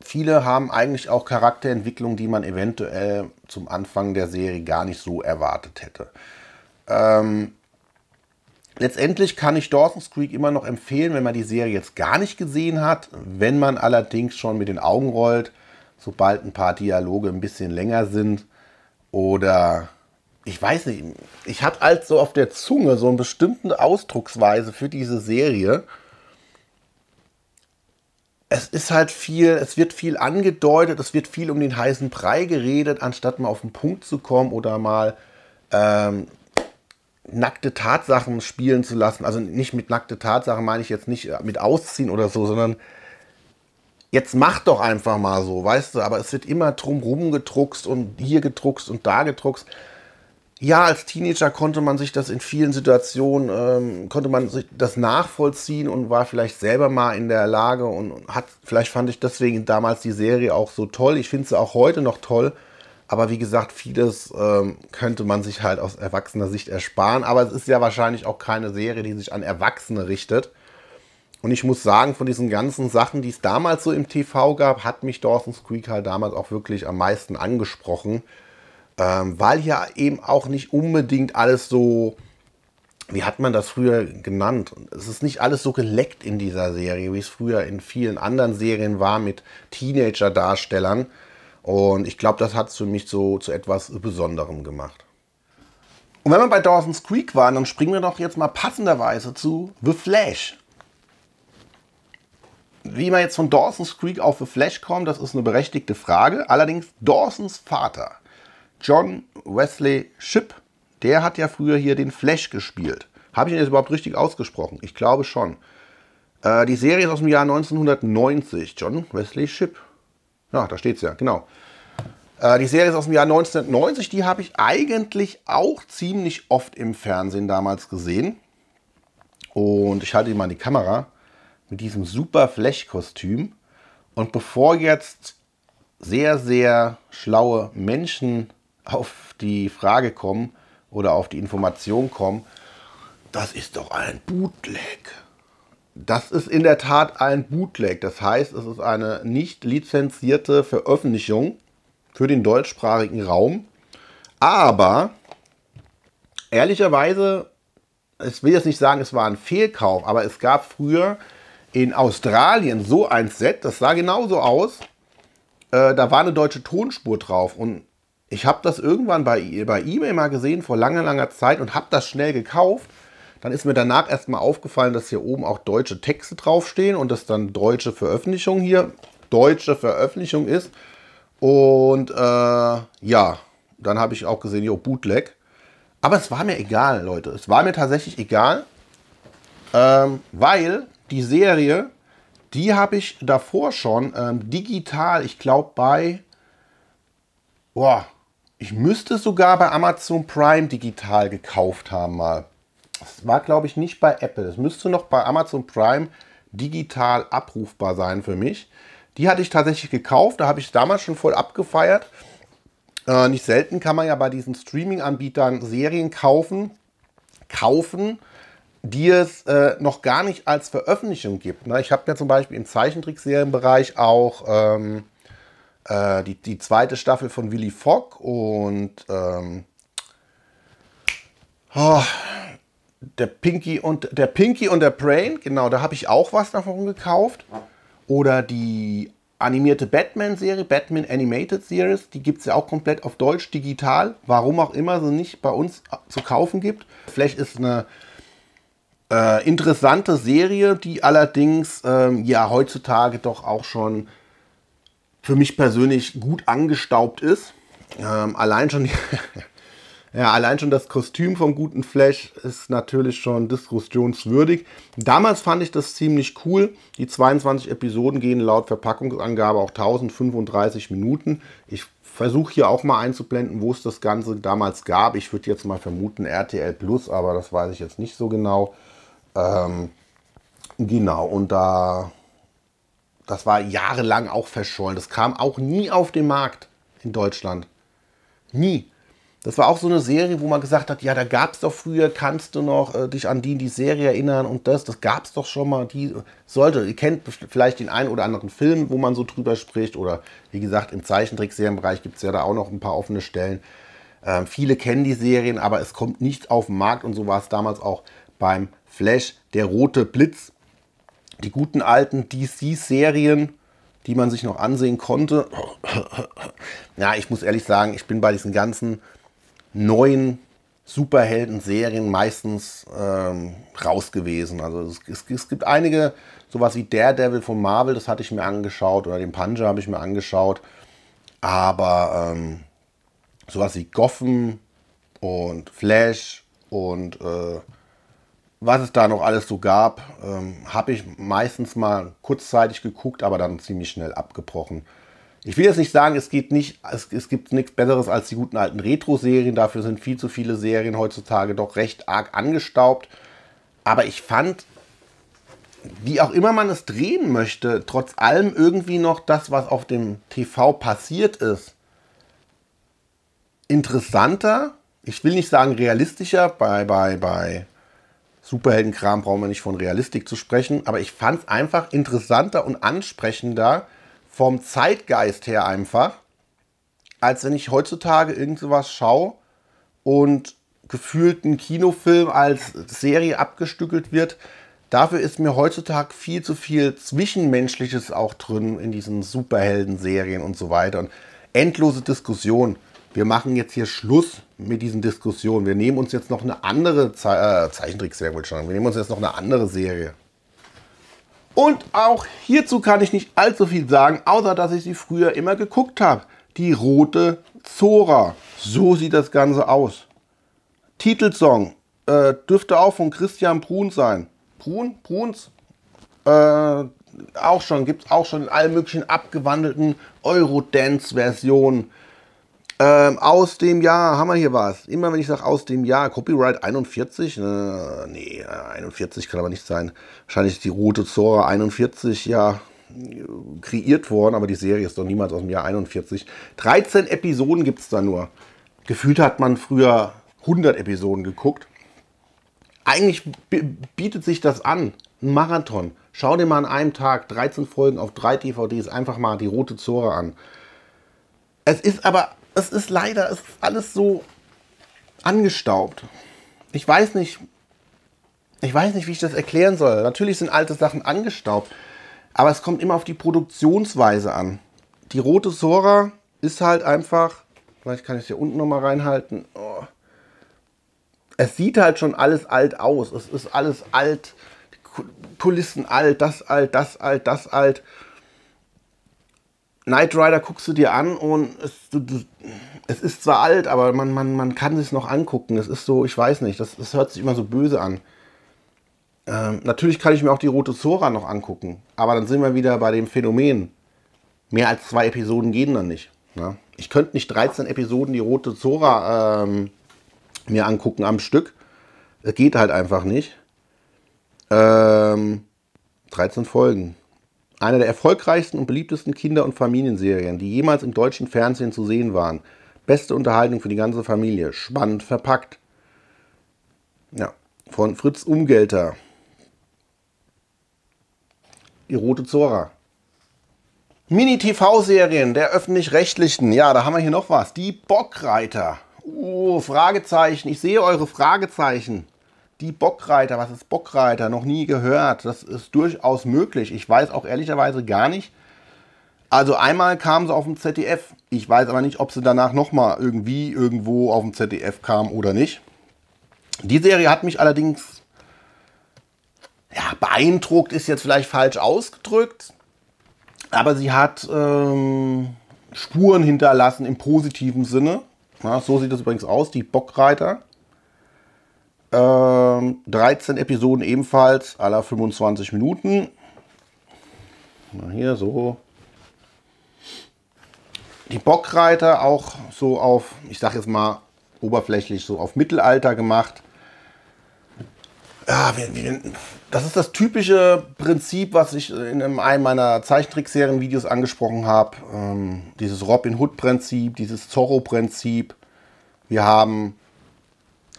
viele haben eigentlich auch Charakterentwicklung, die man eventuell zum Anfang der Serie gar nicht so erwartet hätte. Ähm, Letztendlich kann ich Dawson's Creek immer noch empfehlen, wenn man die Serie jetzt gar nicht gesehen hat, wenn man allerdings schon mit den Augen rollt, sobald ein paar Dialoge ein bisschen länger sind oder ich weiß nicht, ich hatte halt so auf der Zunge so eine bestimmte Ausdrucksweise für diese Serie. Es ist halt viel, es wird viel angedeutet, es wird viel um den heißen Brei geredet, anstatt mal auf den Punkt zu kommen oder mal ähm, nackte Tatsachen spielen zu lassen. Also nicht mit nackte Tatsachen meine ich jetzt nicht äh, mit Ausziehen oder so, sondern jetzt mach doch einfach mal so, weißt du. Aber es wird immer drumherum gedruckst und hier gedruckst und da gedruckst. Ja, als Teenager konnte man sich das in vielen Situationen, ähm, konnte man sich das nachvollziehen und war vielleicht selber mal in der Lage und hat, vielleicht fand ich deswegen damals die Serie auch so toll. Ich finde sie auch heute noch toll aber wie gesagt, vieles ähm, könnte man sich halt aus erwachsener Sicht ersparen. Aber es ist ja wahrscheinlich auch keine Serie, die sich an Erwachsene richtet. Und ich muss sagen, von diesen ganzen Sachen, die es damals so im TV gab, hat mich Dawson's Creek halt damals auch wirklich am meisten angesprochen. Ähm, weil ja eben auch nicht unbedingt alles so, wie hat man das früher genannt? Es ist nicht alles so geleckt in dieser Serie, wie es früher in vielen anderen Serien war mit Teenager-Darstellern. Und ich glaube, das hat es für mich so zu etwas Besonderem gemacht. Und wenn wir bei Dawson's Creek waren, dann springen wir doch jetzt mal passenderweise zu The Flash. Wie man jetzt von Dawson's Creek auf The Flash kommt, das ist eine berechtigte Frage. Allerdings Dawsons Vater, John Wesley Shipp, der hat ja früher hier den Flash gespielt. Habe ich ihn jetzt überhaupt richtig ausgesprochen? Ich glaube schon. Äh, die Serie ist aus dem Jahr 1990. John Wesley Shipp. Ja, da steht es ja, genau. Äh, die Serie ist aus dem Jahr 1990, die habe ich eigentlich auch ziemlich oft im Fernsehen damals gesehen. Und ich halte ihm mal die Kamera mit diesem super Flechkostüm. Und bevor jetzt sehr, sehr schlaue Menschen auf die Frage kommen oder auf die Information kommen, das ist doch ein Bootleg. Das ist in der Tat ein Bootleg. Das heißt, es ist eine nicht lizenzierte Veröffentlichung für den deutschsprachigen Raum. Aber ehrlicherweise, ich will jetzt nicht sagen, es war ein Fehlkauf, aber es gab früher in Australien so ein Set, das sah genauso aus. Äh, da war eine deutsche Tonspur drauf und ich habe das irgendwann bei, bei E-Mail mal gesehen vor langer, langer Zeit und habe das schnell gekauft dann ist mir danach erstmal aufgefallen, dass hier oben auch deutsche Texte draufstehen und dass dann deutsche Veröffentlichung hier deutsche Veröffentlichung ist. Und äh, ja, dann habe ich auch gesehen, jo, Bootleg. Aber es war mir egal, Leute. Es war mir tatsächlich egal, ähm, weil die Serie, die habe ich davor schon ähm, digital, ich glaube bei, boah, ich müsste sogar bei Amazon Prime digital gekauft haben mal. Das war, glaube ich, nicht bei Apple. Das müsste noch bei Amazon Prime digital abrufbar sein für mich. Die hatte ich tatsächlich gekauft, da habe ich damals schon voll abgefeiert. Äh, nicht selten kann man ja bei diesen Streaming-Anbietern Serien kaufen, kaufen, die es äh, noch gar nicht als Veröffentlichung gibt. Ne? Ich habe ja zum Beispiel im Zeichentrickserienbereich auch ähm, äh, die, die zweite Staffel von Willy Fogg und ähm, oh, der Pinky und der Pinky und der Brain, genau, da habe ich auch was davon gekauft. Oder die animierte Batman-Serie, Batman Animated Series, die gibt es ja auch komplett auf Deutsch, digital, warum auch immer sie nicht bei uns zu kaufen gibt. Vielleicht ist eine äh, interessante Serie, die allerdings ähm, ja heutzutage doch auch schon für mich persönlich gut angestaubt ist. Ähm, allein schon die (laughs) Ja, allein schon das Kostüm vom guten Flash ist natürlich schon diskussionswürdig. Damals fand ich das ziemlich cool. Die 22 Episoden gehen laut Verpackungsangabe auch 1035 Minuten. Ich versuche hier auch mal einzublenden, wo es das Ganze damals gab. Ich würde jetzt mal vermuten RTL Plus, aber das weiß ich jetzt nicht so genau. Ähm, genau, und da das war jahrelang auch verschollen. Das kam auch nie auf den Markt in Deutschland. Nie. Das war auch so eine Serie, wo man gesagt hat, ja, da gab es doch früher, kannst du noch äh, dich an die, die Serie erinnern und das, das gab es doch schon mal. Die sollte, ihr kennt vielleicht den einen oder anderen Film, wo man so drüber spricht oder wie gesagt, im Zeichentrickserienbereich gibt es ja da auch noch ein paar offene Stellen. Ähm, viele kennen die Serien, aber es kommt nicht auf den Markt und so war es damals auch beim Flash, der rote Blitz. Die guten alten DC-Serien, die man sich noch ansehen konnte. ja, ich muss ehrlich sagen, ich bin bei diesen ganzen neuen Superhelden-Serien meistens ähm, raus gewesen. Also es, es, es, gibt einige, sowas wie Daredevil von Marvel, das hatte ich mir angeschaut, oder den Punisher habe ich mir angeschaut. Aber ähm, sowas wie Gotham und Flash und äh, was es da noch alles so gab, ähm, habe ich meistens mal kurzzeitig geguckt, aber dann ziemlich schnell abgebrochen. Ich will jetzt nicht sagen, es geht nicht, es, es gibt nichts Besseres als die guten alten Retro-Serien. Dafür sind viel zu viele Serien heutzutage doch recht arg angestaubt. Aber ich fand, wie auch immer man es drehen möchte, trotz allem irgendwie noch das, was auf dem TV passiert ist, interessanter. Ich will nicht sagen realistischer. Bei, bei, bei Superheldenkram brauchen wir nicht von Realistik zu sprechen. Aber ich fand es einfach interessanter und ansprechender vom Zeitgeist her einfach, als wenn ich heutzutage irgend sowas schaue und gefühlt ein Kinofilm als Serie abgestückelt wird. Dafür ist mir heutzutage viel zu viel Zwischenmenschliches auch drin in diesen Superhelden-Serien und so weiter. Und endlose Diskussion. Wir machen jetzt hier Schluss mit diesen Diskussionen. Wir nehmen uns jetzt noch eine andere Ze äh, Zeichentrickserie, wollte schon. Wir nehmen uns jetzt noch eine andere Serie. Und auch hierzu kann ich nicht allzu viel sagen, außer dass ich sie früher immer geguckt habe. Die rote Zora. So sieht das Ganze aus. Titelsong äh, dürfte auch von Christian Brun sein. Brun? Bruns? Äh, auch schon, gibt es auch schon in allen möglichen abgewandelten Eurodance-Versionen. Ähm, aus dem Jahr, haben wir hier was. Immer wenn ich sage aus dem Jahr, Copyright 41, ne, nee, 41 äh, kann aber nicht sein. Wahrscheinlich ist die Route Zora 41 ja äh, kreiert worden, aber die Serie ist doch niemals aus dem Jahr 41. 13 Episoden gibt es da nur. Gefühlt hat man früher 100 Episoden geguckt. Eigentlich bietet sich das an. Ein Marathon. Schau dir mal an einem Tag 13 Folgen auf drei DVDs einfach mal die Rote Zora an. Es ist aber es ist leider, es ist alles so angestaubt. Ich weiß nicht, ich weiß nicht, wie ich das erklären soll. Natürlich sind alte Sachen angestaubt, aber es kommt immer auf die Produktionsweise an. Die rote Sora ist halt einfach, vielleicht kann ich es hier unten nochmal reinhalten. Oh. Es sieht halt schon alles alt aus. Es ist alles alt, Kulissen alt, das alt, das alt, das alt. Knight Rider guckst du dir an und es, du, du, es ist zwar alt, aber man, man, man kann es noch angucken. Es ist so, ich weiß nicht, das, das hört sich immer so böse an. Ähm, natürlich kann ich mir auch die Rote Zora noch angucken, aber dann sind wir wieder bei dem Phänomen. Mehr als zwei Episoden gehen dann nicht. Ne? Ich könnte nicht 13 Episoden die Rote Zora ähm, mir angucken am Stück. Es geht halt einfach nicht. Ähm, 13 Folgen. Eine der erfolgreichsten und beliebtesten Kinder- und Familienserien, die jemals im deutschen Fernsehen zu sehen waren. Beste Unterhaltung für die ganze Familie. Spannend verpackt. Ja, von Fritz Umgelter. Die Rote Zora. Mini-TV-Serien der Öffentlich-Rechtlichen. Ja, da haben wir hier noch was. Die Bockreiter. Oh, Fragezeichen. Ich sehe eure Fragezeichen die Bockreiter, was ist Bockreiter, noch nie gehört. Das ist durchaus möglich. Ich weiß auch ehrlicherweise gar nicht. Also einmal kam sie auf dem ZDF. Ich weiß aber nicht, ob sie danach nochmal irgendwie irgendwo auf dem ZDF kam oder nicht. Die Serie hat mich allerdings ja, beeindruckt, ist jetzt vielleicht falsch ausgedrückt, aber sie hat ähm, Spuren hinterlassen im positiven Sinne. Ja, so sieht das übrigens aus, die Bockreiter. Ähm, 13 Episoden ebenfalls, aller 25 Minuten. Mal hier so. Die Bockreiter auch so auf, ich sag jetzt mal oberflächlich, so auf Mittelalter gemacht. Ja, das ist das typische Prinzip, was ich in einem meiner Zeichentrickserien-Videos angesprochen habe. Ähm, dieses Robin Hood-Prinzip, dieses Zorro-Prinzip. Wir haben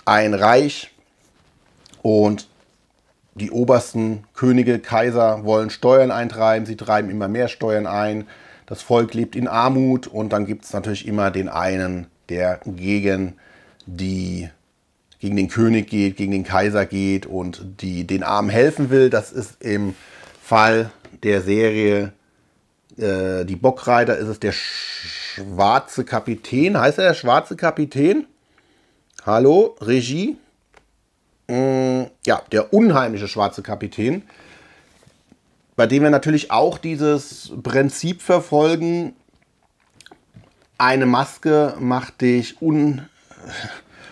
ein Reich, und die obersten Könige, Kaiser wollen Steuern eintreiben, sie treiben immer mehr Steuern ein. Das Volk lebt in Armut und dann gibt es natürlich immer den einen, der gegen, die, gegen den König geht, gegen den Kaiser geht und die, den Armen helfen will. Das ist im Fall der Serie äh, Die Bockreiter ist es der schwarze Kapitän. Heißt er der schwarze Kapitän? Hallo, Regie? mh, mm, ja, der unheimliche schwarze Kapitän, bei dem wir natürlich auch dieses Prinzip verfolgen, eine Maske macht dich un,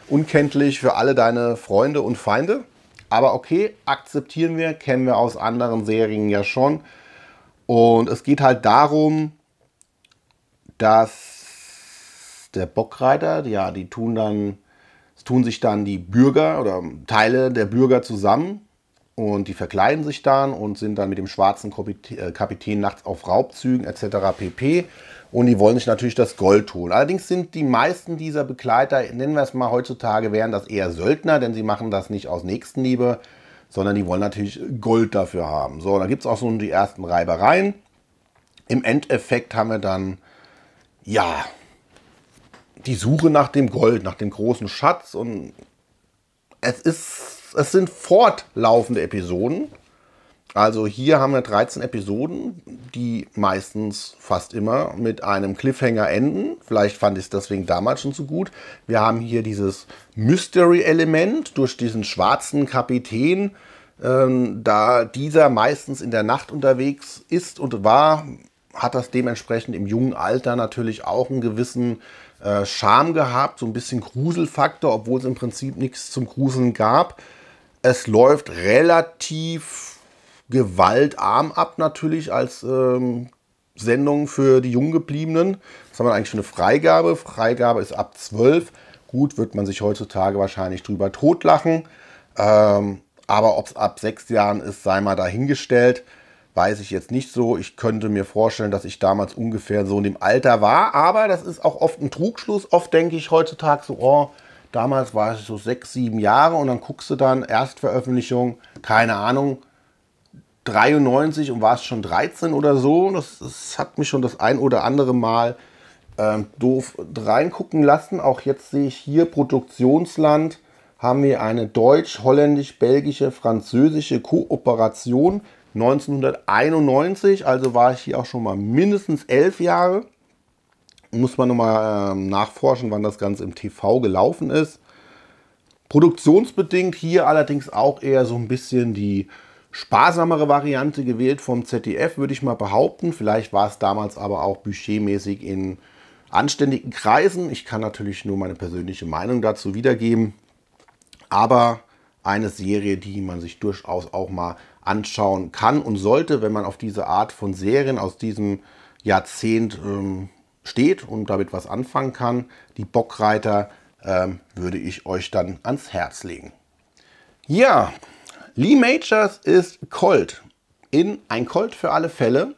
unkenntlich für alle deine Freunde und Feinde. Aber okay, akzeptieren wir, kennen wir aus anderen Serien ja schon. Und es geht halt darum, dass der Bockreiter, ja, die tun dann tun sich dann die Bürger oder Teile der Bürger zusammen und die verkleiden sich dann und sind dann mit dem schwarzen äh, Kapitän nachts auf Raubzügen etc. pp. Und die wollen sich natürlich das Gold holen. Allerdings sind die meisten dieser Begleiter, nennen wir es mal heutzutage, wären das eher Söldner, denn sie machen das nicht aus Nächstenliebe, sondern die wollen natürlich Gold dafür haben. So, da gibt es auch so die ersten Reibereien. Im Endeffekt haben wir dann, ja, die Suche nach dem Gold, nach dem großen Schatz und es ist, es sind fortlaufende Episoden. Also hier haben wir 13 Episoden, die meistens fast immer mit einem Cliffhanger enden. Vielleicht fand ich es deswegen damals schon so gut. Wir haben hier dieses Mystery-Element durch diesen schwarzen Kapitän, ähm, da dieser meistens in der Nacht unterwegs ist und war, hat das dementsprechend im jungen Alter natürlich auch einen gewissen äh, Charme gehabt, so ein bisschen Gruselfaktor, obwohl es im Prinzip nichts zum Gruseln gab. Es läuft relativ gewaltarm ab natürlich als ähm, Sendung für die Junggebliebenen. Das haben wir eigentlich schon eine Freigabe. Freigabe ist ab 12. Gut, wird man sich heutzutage wahrscheinlich drüber totlachen. Ähm, aber ob es ab sechs Jahren ist, sei mal dahingestellt weiß ich jetzt nicht so. Ich könnte mir vorstellen, dass ich damals ungefähr so in dem Alter war, aber das ist auch oft ein Trugschluss. Oft denke ich heutzutage so, oh, damals war ich so sechs, sieben Jahre und dann guckst du dann Erstveröffentlichung, keine Ahnung, 93 und war es schon 13 oder so. Das, das, hat mich schon das ein oder andere Mal ähm, doof reingucken lassen. Auch jetzt sehe ich hier Produktionsland haben wir eine deutsch-holländisch-belgische-französische Kooperation 1991, also war ich hier auch schon mal mindestens elf Jahre. Muss man nochmal ähm, nachforschen, wann das Ganze im TV gelaufen ist. Produktionsbedingt hier allerdings auch eher so ein bisschen die sparsamere Variante gewählt vom ZDF, würde ich mal behaupten. Vielleicht war es damals aber auch budgetmäßig in anständigen Kreisen. Ich kann natürlich nur meine persönliche Meinung dazu wiedergeben. Aber eine Serie, die man sich durchaus auch mal anschauen kann und sollte, wenn man auf diese Art von Serien aus diesem Jahrzehnt ähm, steht und damit was anfangen kann. Die Bockreiter ähm, würde ich euch dann ans Herz legen. Ja, Lee Majors ist Colt in Ein Colt für alle Fälle.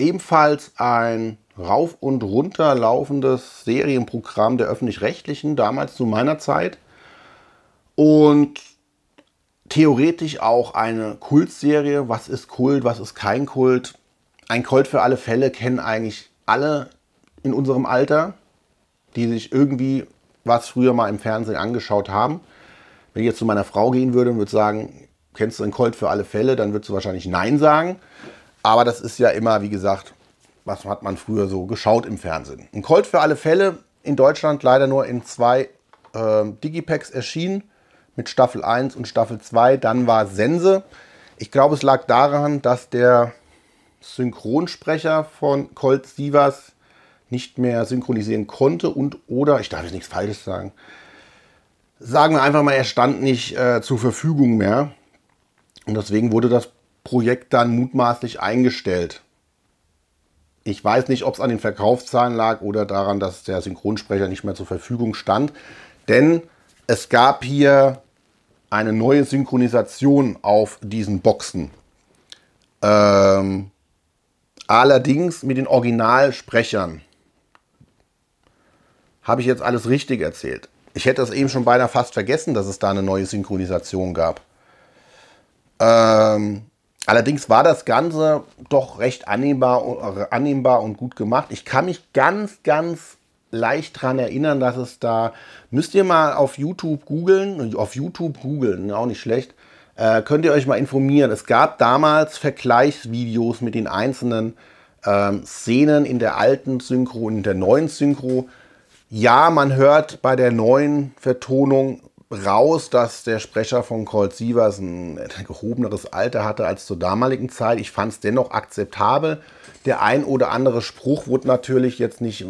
Ebenfalls ein rauf und runter laufendes Serienprogramm der Öffentlich-Rechtlichen, damals zu meiner Zeit. Und theoretisch auch eine Kultserie. Was ist Kult, was ist kein Kult? Ein Kult für alle Fälle kennen eigentlich alle in unserem Alter, die sich irgendwie was früher mal im Fernsehen angeschaut haben. Wenn ich jetzt zu meiner Frau gehen würde und würde sagen, kennst du einen Colt für alle Fälle, dann würdest du wahrscheinlich Nein sagen. Aber das ist ja immer, wie gesagt, was hat man früher so geschaut im Fernsehen. Ein Colt für alle Fälle in Deutschland leider nur in zwei äh, Digipacks erschienen mit Staffel 1 und Staffel 2. Dann war Sense. Ich glaube, es lag daran, dass der Synchronsprecher von Colt Sievers nicht mehr synchronisieren konnte und oder, ich darf jetzt nichts Falsches sagen, sagen wir einfach mal, er stand nicht äh, zur Verfügung mehr. Und deswegen wurde das Projekt dann mutmaßlich eingestellt. Ich weiß nicht, ob es an den Verkaufszahlen lag oder daran, dass der Synchronsprecher nicht mehr zur Verfügung stand. Denn es gab hier eine neue Synchronisation auf diesen Boxen. Ähm, allerdings mit den Originalsprechern. Habe ich jetzt alles richtig erzählt? Ich hätte das eben schon beinahe fast vergessen, dass es da eine neue Synchronisation gab. Ähm, allerdings war das Ganze doch recht annehmbar, äh, annehmbar und gut gemacht. Ich kann mich ganz, ganz leicht daran erinnern, dass es da, müsst ihr mal auf YouTube googeln, auf YouTube googeln, auch nicht schlecht, äh, könnt ihr euch mal informieren. Es gab damals Vergleichsvideos mit den einzelnen ähm, Szenen in der alten Synchro und in der neuen Synchro. Ja, man hört bei der neuen Vertonung raus, dass der Sprecher von Colt Sievers ein gehobeneres Alter hatte als zur damaligen Zeit. Ich fand es dennoch akzeptabel. Der ein oder andere Spruch wurde natürlich jetzt nicht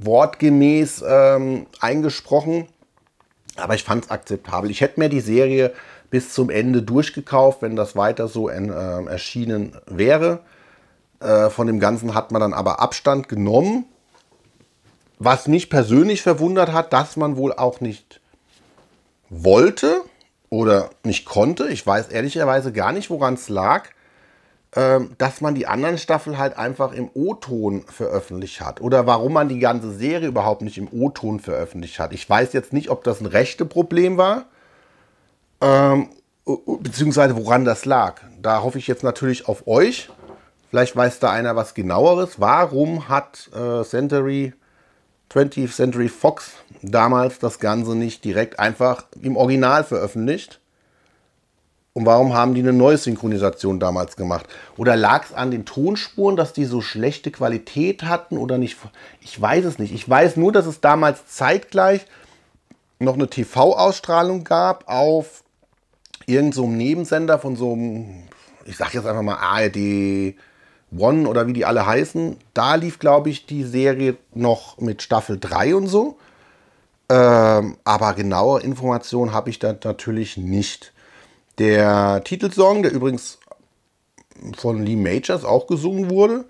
wortgemäß ähm, eingesprochen, aber ich fand es akzeptabel. Ich hätte mir die Serie bis zum Ende durchgekauft, wenn das weiter so in, äh, erschienen wäre. Äh, von dem Ganzen hat man dann aber Abstand genommen. Was mich persönlich verwundert hat, dass man wohl auch nicht wollte oder nicht konnte, ich weiß ehrlicherweise gar nicht, woran es lag, ähm, dass man die anderen Staffeln halt einfach im O-Ton veröffentlicht hat. Oder warum man die ganze Serie überhaupt nicht im O-Ton veröffentlicht hat. Ich weiß jetzt nicht, ob das ein rechte Problem war, ähm, beziehungsweise woran das lag. Da hoffe ich jetzt natürlich auf euch. Vielleicht weiß da einer was genaueres. Warum hat äh, Century 20th Century Fox damals das Ganze nicht direkt einfach im Original veröffentlicht? Und warum haben die eine neue Synchronisation damals gemacht? Oder lag es an den Tonspuren, dass die so schlechte Qualität hatten oder nicht? Ich weiß es nicht. Ich weiß nur, dass es damals zeitgleich noch eine TV-Ausstrahlung gab auf irgendeinem so Nebensender von so einem, ich sag jetzt einfach mal ARD, One oder wie die alle heißen. Da lief, glaube ich, die Serie noch mit Staffel 3 und so. Ähm, aber genaue Informationen habe ich da natürlich nicht. Der Titelsong, der übrigens von Lee Majors auch gesungen wurde,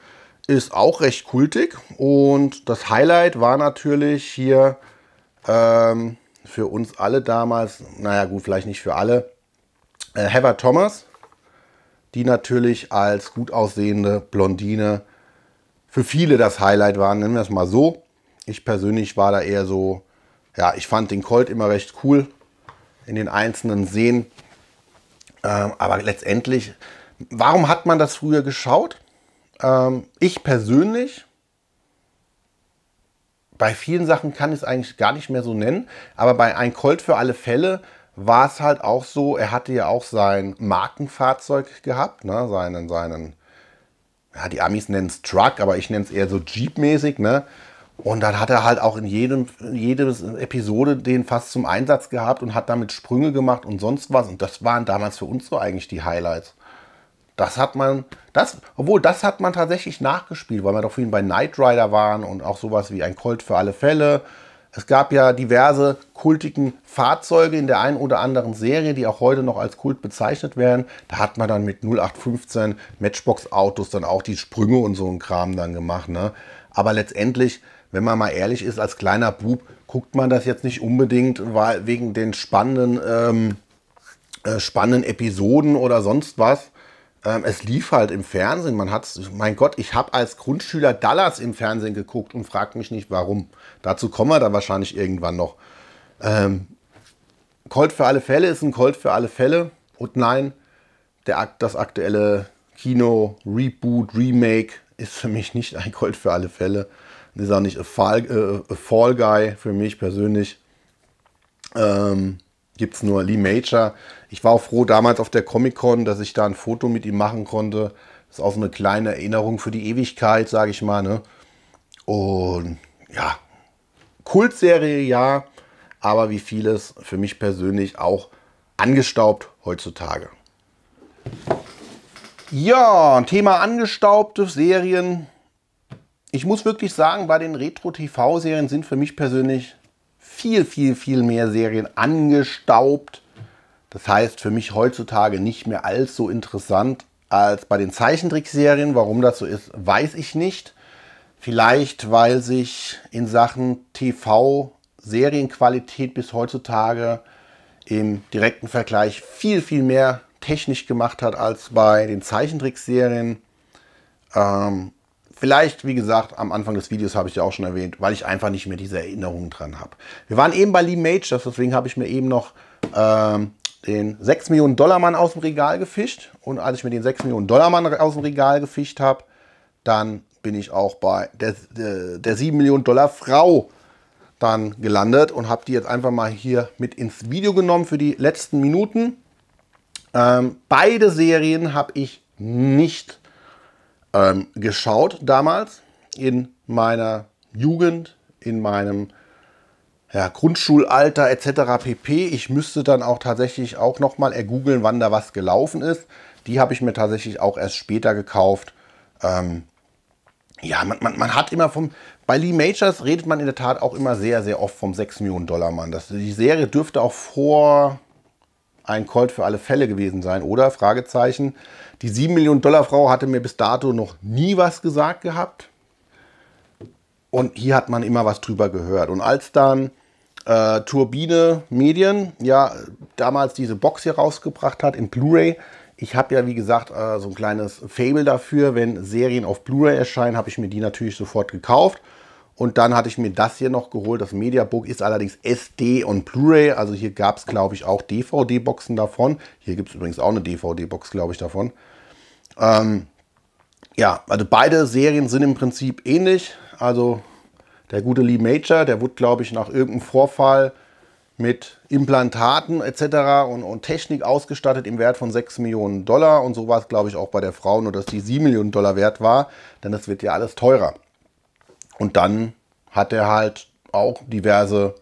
ist auch recht kultig. Und das Highlight war natürlich hier ähm, für uns alle damals, naja gut, vielleicht nicht für alle, äh, Heather Thomas die natürlich als gut aussehende Blondine für viele das Highlight waren, nennen wir es mal so. Ich persönlich war da eher so, ja, ich fand den Colt immer recht cool in den einzelnen Seen. Ähm, aber letztendlich, warum hat man das früher geschaut? Ähm, ich persönlich, bei vielen Sachen kann ich es eigentlich gar nicht mehr so nennen, aber bei Ein Colt für alle Fälle war es halt auch so, er hatte ja auch sein Markenfahrzeug gehabt, ne? seinen, seinen, ja, die Amis nennen es Truck, aber ich nenne es eher so Jeep-mäßig, ne? Und dann hat er halt auch in jedem, jedes Episode den fast zum Einsatz gehabt und hat damit Sprünge gemacht und sonst was. Und das waren damals für uns so eigentlich die Highlights. Das hat man, das, obwohl das hat man tatsächlich nachgespielt, weil wir doch vorhin bei Knight Rider waren und auch sowas wie ein Colt für alle Fälle es gab ja diverse kultigen Fahrzeuge in der einen oder anderen Serie, die auch heute noch als Kult bezeichnet werden. Da hat man dann mit 0815 Matchbox-Autos dann auch die Sprünge und so ein Kram dann gemacht. Ne? Aber letztendlich, wenn man mal ehrlich ist, als kleiner Bub guckt man das jetzt nicht unbedingt weil, wegen den spannenden, ähm, äh, spannenden Episoden oder sonst was. Ähm, es lief halt im Fernsehen. Man hat's, mein Gott, ich habe als Grundschüler Dallas im Fernsehen geguckt und fragt mich nicht warum. Dazu kommen wir dann wahrscheinlich irgendwann noch. Ähm, Colt für alle Fälle ist ein Colt für alle Fälle. Und nein, der, das aktuelle Kino, Reboot, Remake ist für mich nicht ein Colt für alle Fälle. ist auch nicht a Fall, äh, a Fall Guy für mich persönlich. Ähm, Gibt es nur Lee Major. Ich war auch froh damals auf der Comic-Con, dass ich da ein Foto mit ihm machen konnte. Das ist auch so eine kleine Erinnerung für die Ewigkeit, sage ich mal. Ne? Und ja, Kultserie ja, aber wie vieles für mich persönlich auch angestaubt heutzutage. Ja, Thema angestaubte Serien. Ich muss wirklich sagen, bei den Retro-TV-Serien sind für mich persönlich viel, viel, viel mehr Serien angestaubt. Das heißt für mich heutzutage nicht mehr allzu interessant als bei den Zeichentrickserien. Warum das so ist, weiß ich nicht. Vielleicht, weil sich in Sachen TV-Serienqualität bis heutzutage im direkten Vergleich viel, viel mehr technisch gemacht hat als bei den Zeichentrickserien. Ähm, vielleicht, wie gesagt, am Anfang des Videos habe ich ja auch schon erwähnt, weil ich einfach nicht mehr diese Erinnerungen dran habe. Wir waren eben bei Lee Majors, deswegen habe ich mir eben noch ähm, den 6 Millionen Dollar Mann aus dem Regal gefischt. Und als ich mir den 6 Millionen Dollar Mann aus dem Regal gefischt habe, dann bin ich auch bei der, der, der 7 Millionen Dollar Frau dann gelandet und habe die jetzt einfach mal hier mit ins Video genommen für die letzten Minuten. Ähm, beide Serien habe ich nicht ähm, geschaut damals in meiner Jugend, in meinem ja, Grundschulalter etc. pp. Ich müsste dann auch tatsächlich auch nochmal ergoogeln, wann da was gelaufen ist. Die habe ich mir tatsächlich auch erst später gekauft. Ähm, ja, man, man, man, hat immer vom. Bei Lee Majors redet man in der Tat auch immer sehr, sehr oft vom 6 Millionen Dollar Mann. Das, die Serie dürfte auch vor ein Colt für alle Fälle gewesen sein, oder? Fragezeichen. Die 7 Millionen Dollar Frau hatte mir bis dato noch nie was gesagt gehabt. Und hier hat man immer was drüber gehört. Und als dann äh, Turbine Medien ja damals diese Box hier rausgebracht hat, in Blu-ray, ich habe ja, wie gesagt, äh, so ein kleines Fable dafür. Wenn Serien auf Blu-ray erscheinen, habe ich mir die natürlich sofort gekauft. Und dann hatte ich mir das hier noch geholt. Das Mediabook ist allerdings SD und Blu-ray. Also hier gab es, glaube ich, auch DVD-Boxen davon. Hier gibt es übrigens auch eine DVD-Box, glaube ich, davon. Ähm, ja, also beide Serien sind im Prinzip ähnlich. Also der gute Lee Major, der wurde, glaube ich, nach irgendeinem Vorfall mit Implantaten etc. Und, und Technik ausgestattet im Wert von 6 Millionen Dollar. Und so war es, glaube ich, auch bei der Frau, nur dass die 7 Millionen Dollar wert war, denn das wird ja alles teurer. Und dann hat er halt auch diverse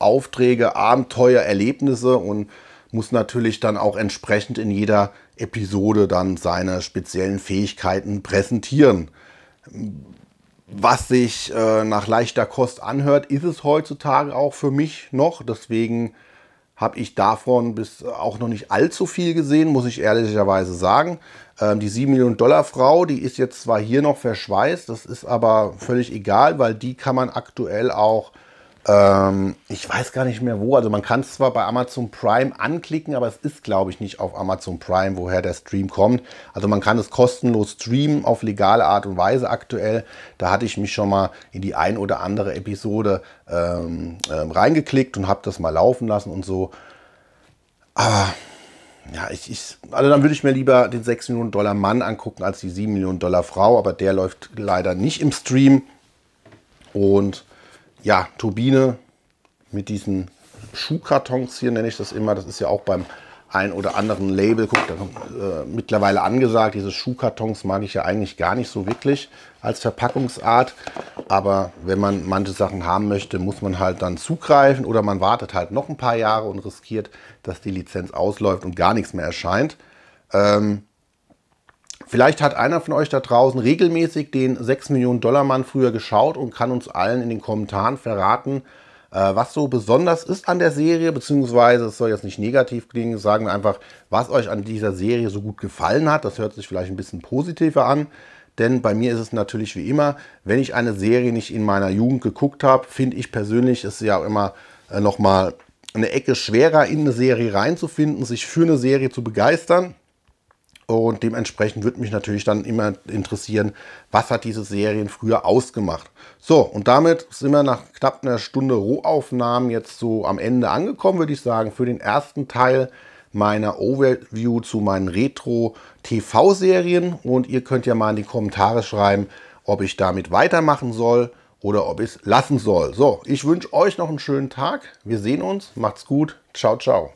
Aufträge, Abenteuer, Erlebnisse und muss natürlich dann auch entsprechend in jeder Episode dann seine speziellen Fähigkeiten präsentieren was sich äh, nach leichter Kost anhört, ist es heutzutage auch für mich noch. Deswegen habe ich davon bis äh, auch noch nicht allzu viel gesehen, muss ich ehrlicherweise sagen. Ähm, die 7 Millionen Dollar Frau, die ist jetzt zwar hier noch verschweißt, das ist aber völlig egal, weil die kann man aktuell auch ähm, ich weiß gar nicht mehr wo. Also man kann es zwar bei Amazon Prime anklicken, aber es ist, glaube ich, nicht auf Amazon Prime, woher der Stream kommt. Also man kann es kostenlos streamen auf legale Art und Weise aktuell. Da hatte ich mich schon mal in die ein oder andere Episode ähm, ähm, reingeklickt und habe das mal laufen lassen und so. Aber ja, ich, ich, also dann würde ich mir lieber den 6 Millionen Dollar Mann angucken als die 7 Millionen Dollar Frau, aber der läuft leider nicht im Stream. Und ja, Turbine mit diesen Schuhkartons hier, nenne ich das immer. Das ist ja auch beim ein oder anderen Label, guck, da kommt, äh, mittlerweile angesagt. Diese Schuhkartons mag ich ja eigentlich gar nicht so wirklich als Verpackungsart. Aber wenn man manche Sachen haben möchte, muss man halt dann zugreifen oder man wartet halt noch ein paar Jahre und riskiert, dass die Lizenz ausläuft und gar nichts mehr erscheint. Ähm, Vielleicht hat einer von euch da draußen regelmäßig den 6 Millionen Dollar Mann früher geschaut und kann uns allen in den Kommentaren verraten, äh, was so besonders ist an der Serie, beziehungsweise es soll jetzt nicht negativ klingen, sagen wir einfach, was euch an dieser Serie so gut gefallen hat. Das hört sich vielleicht ein bisschen positiver an, denn bei mir ist es natürlich wie immer, wenn ich eine Serie nicht in meiner Jugend geguckt habe, finde ich persönlich, ist ja auch immer äh, nochmal eine Ecke schwerer, in eine Serie reinzufinden, sich für eine Serie zu begeistern. Und dementsprechend würde mich natürlich dann immer interessieren, was hat diese Serien früher ausgemacht. So, und damit sind wir nach knapp einer Stunde Rohaufnahmen jetzt so am Ende angekommen, würde ich sagen, für den ersten Teil meiner Overview zu meinen Retro-TV-Serien. Und ihr könnt ja mal in die Kommentare schreiben, ob ich damit weitermachen soll oder ob ich es lassen soll. So, ich wünsche euch noch einen schönen Tag. Wir sehen uns. Macht's gut. Ciao, ciao.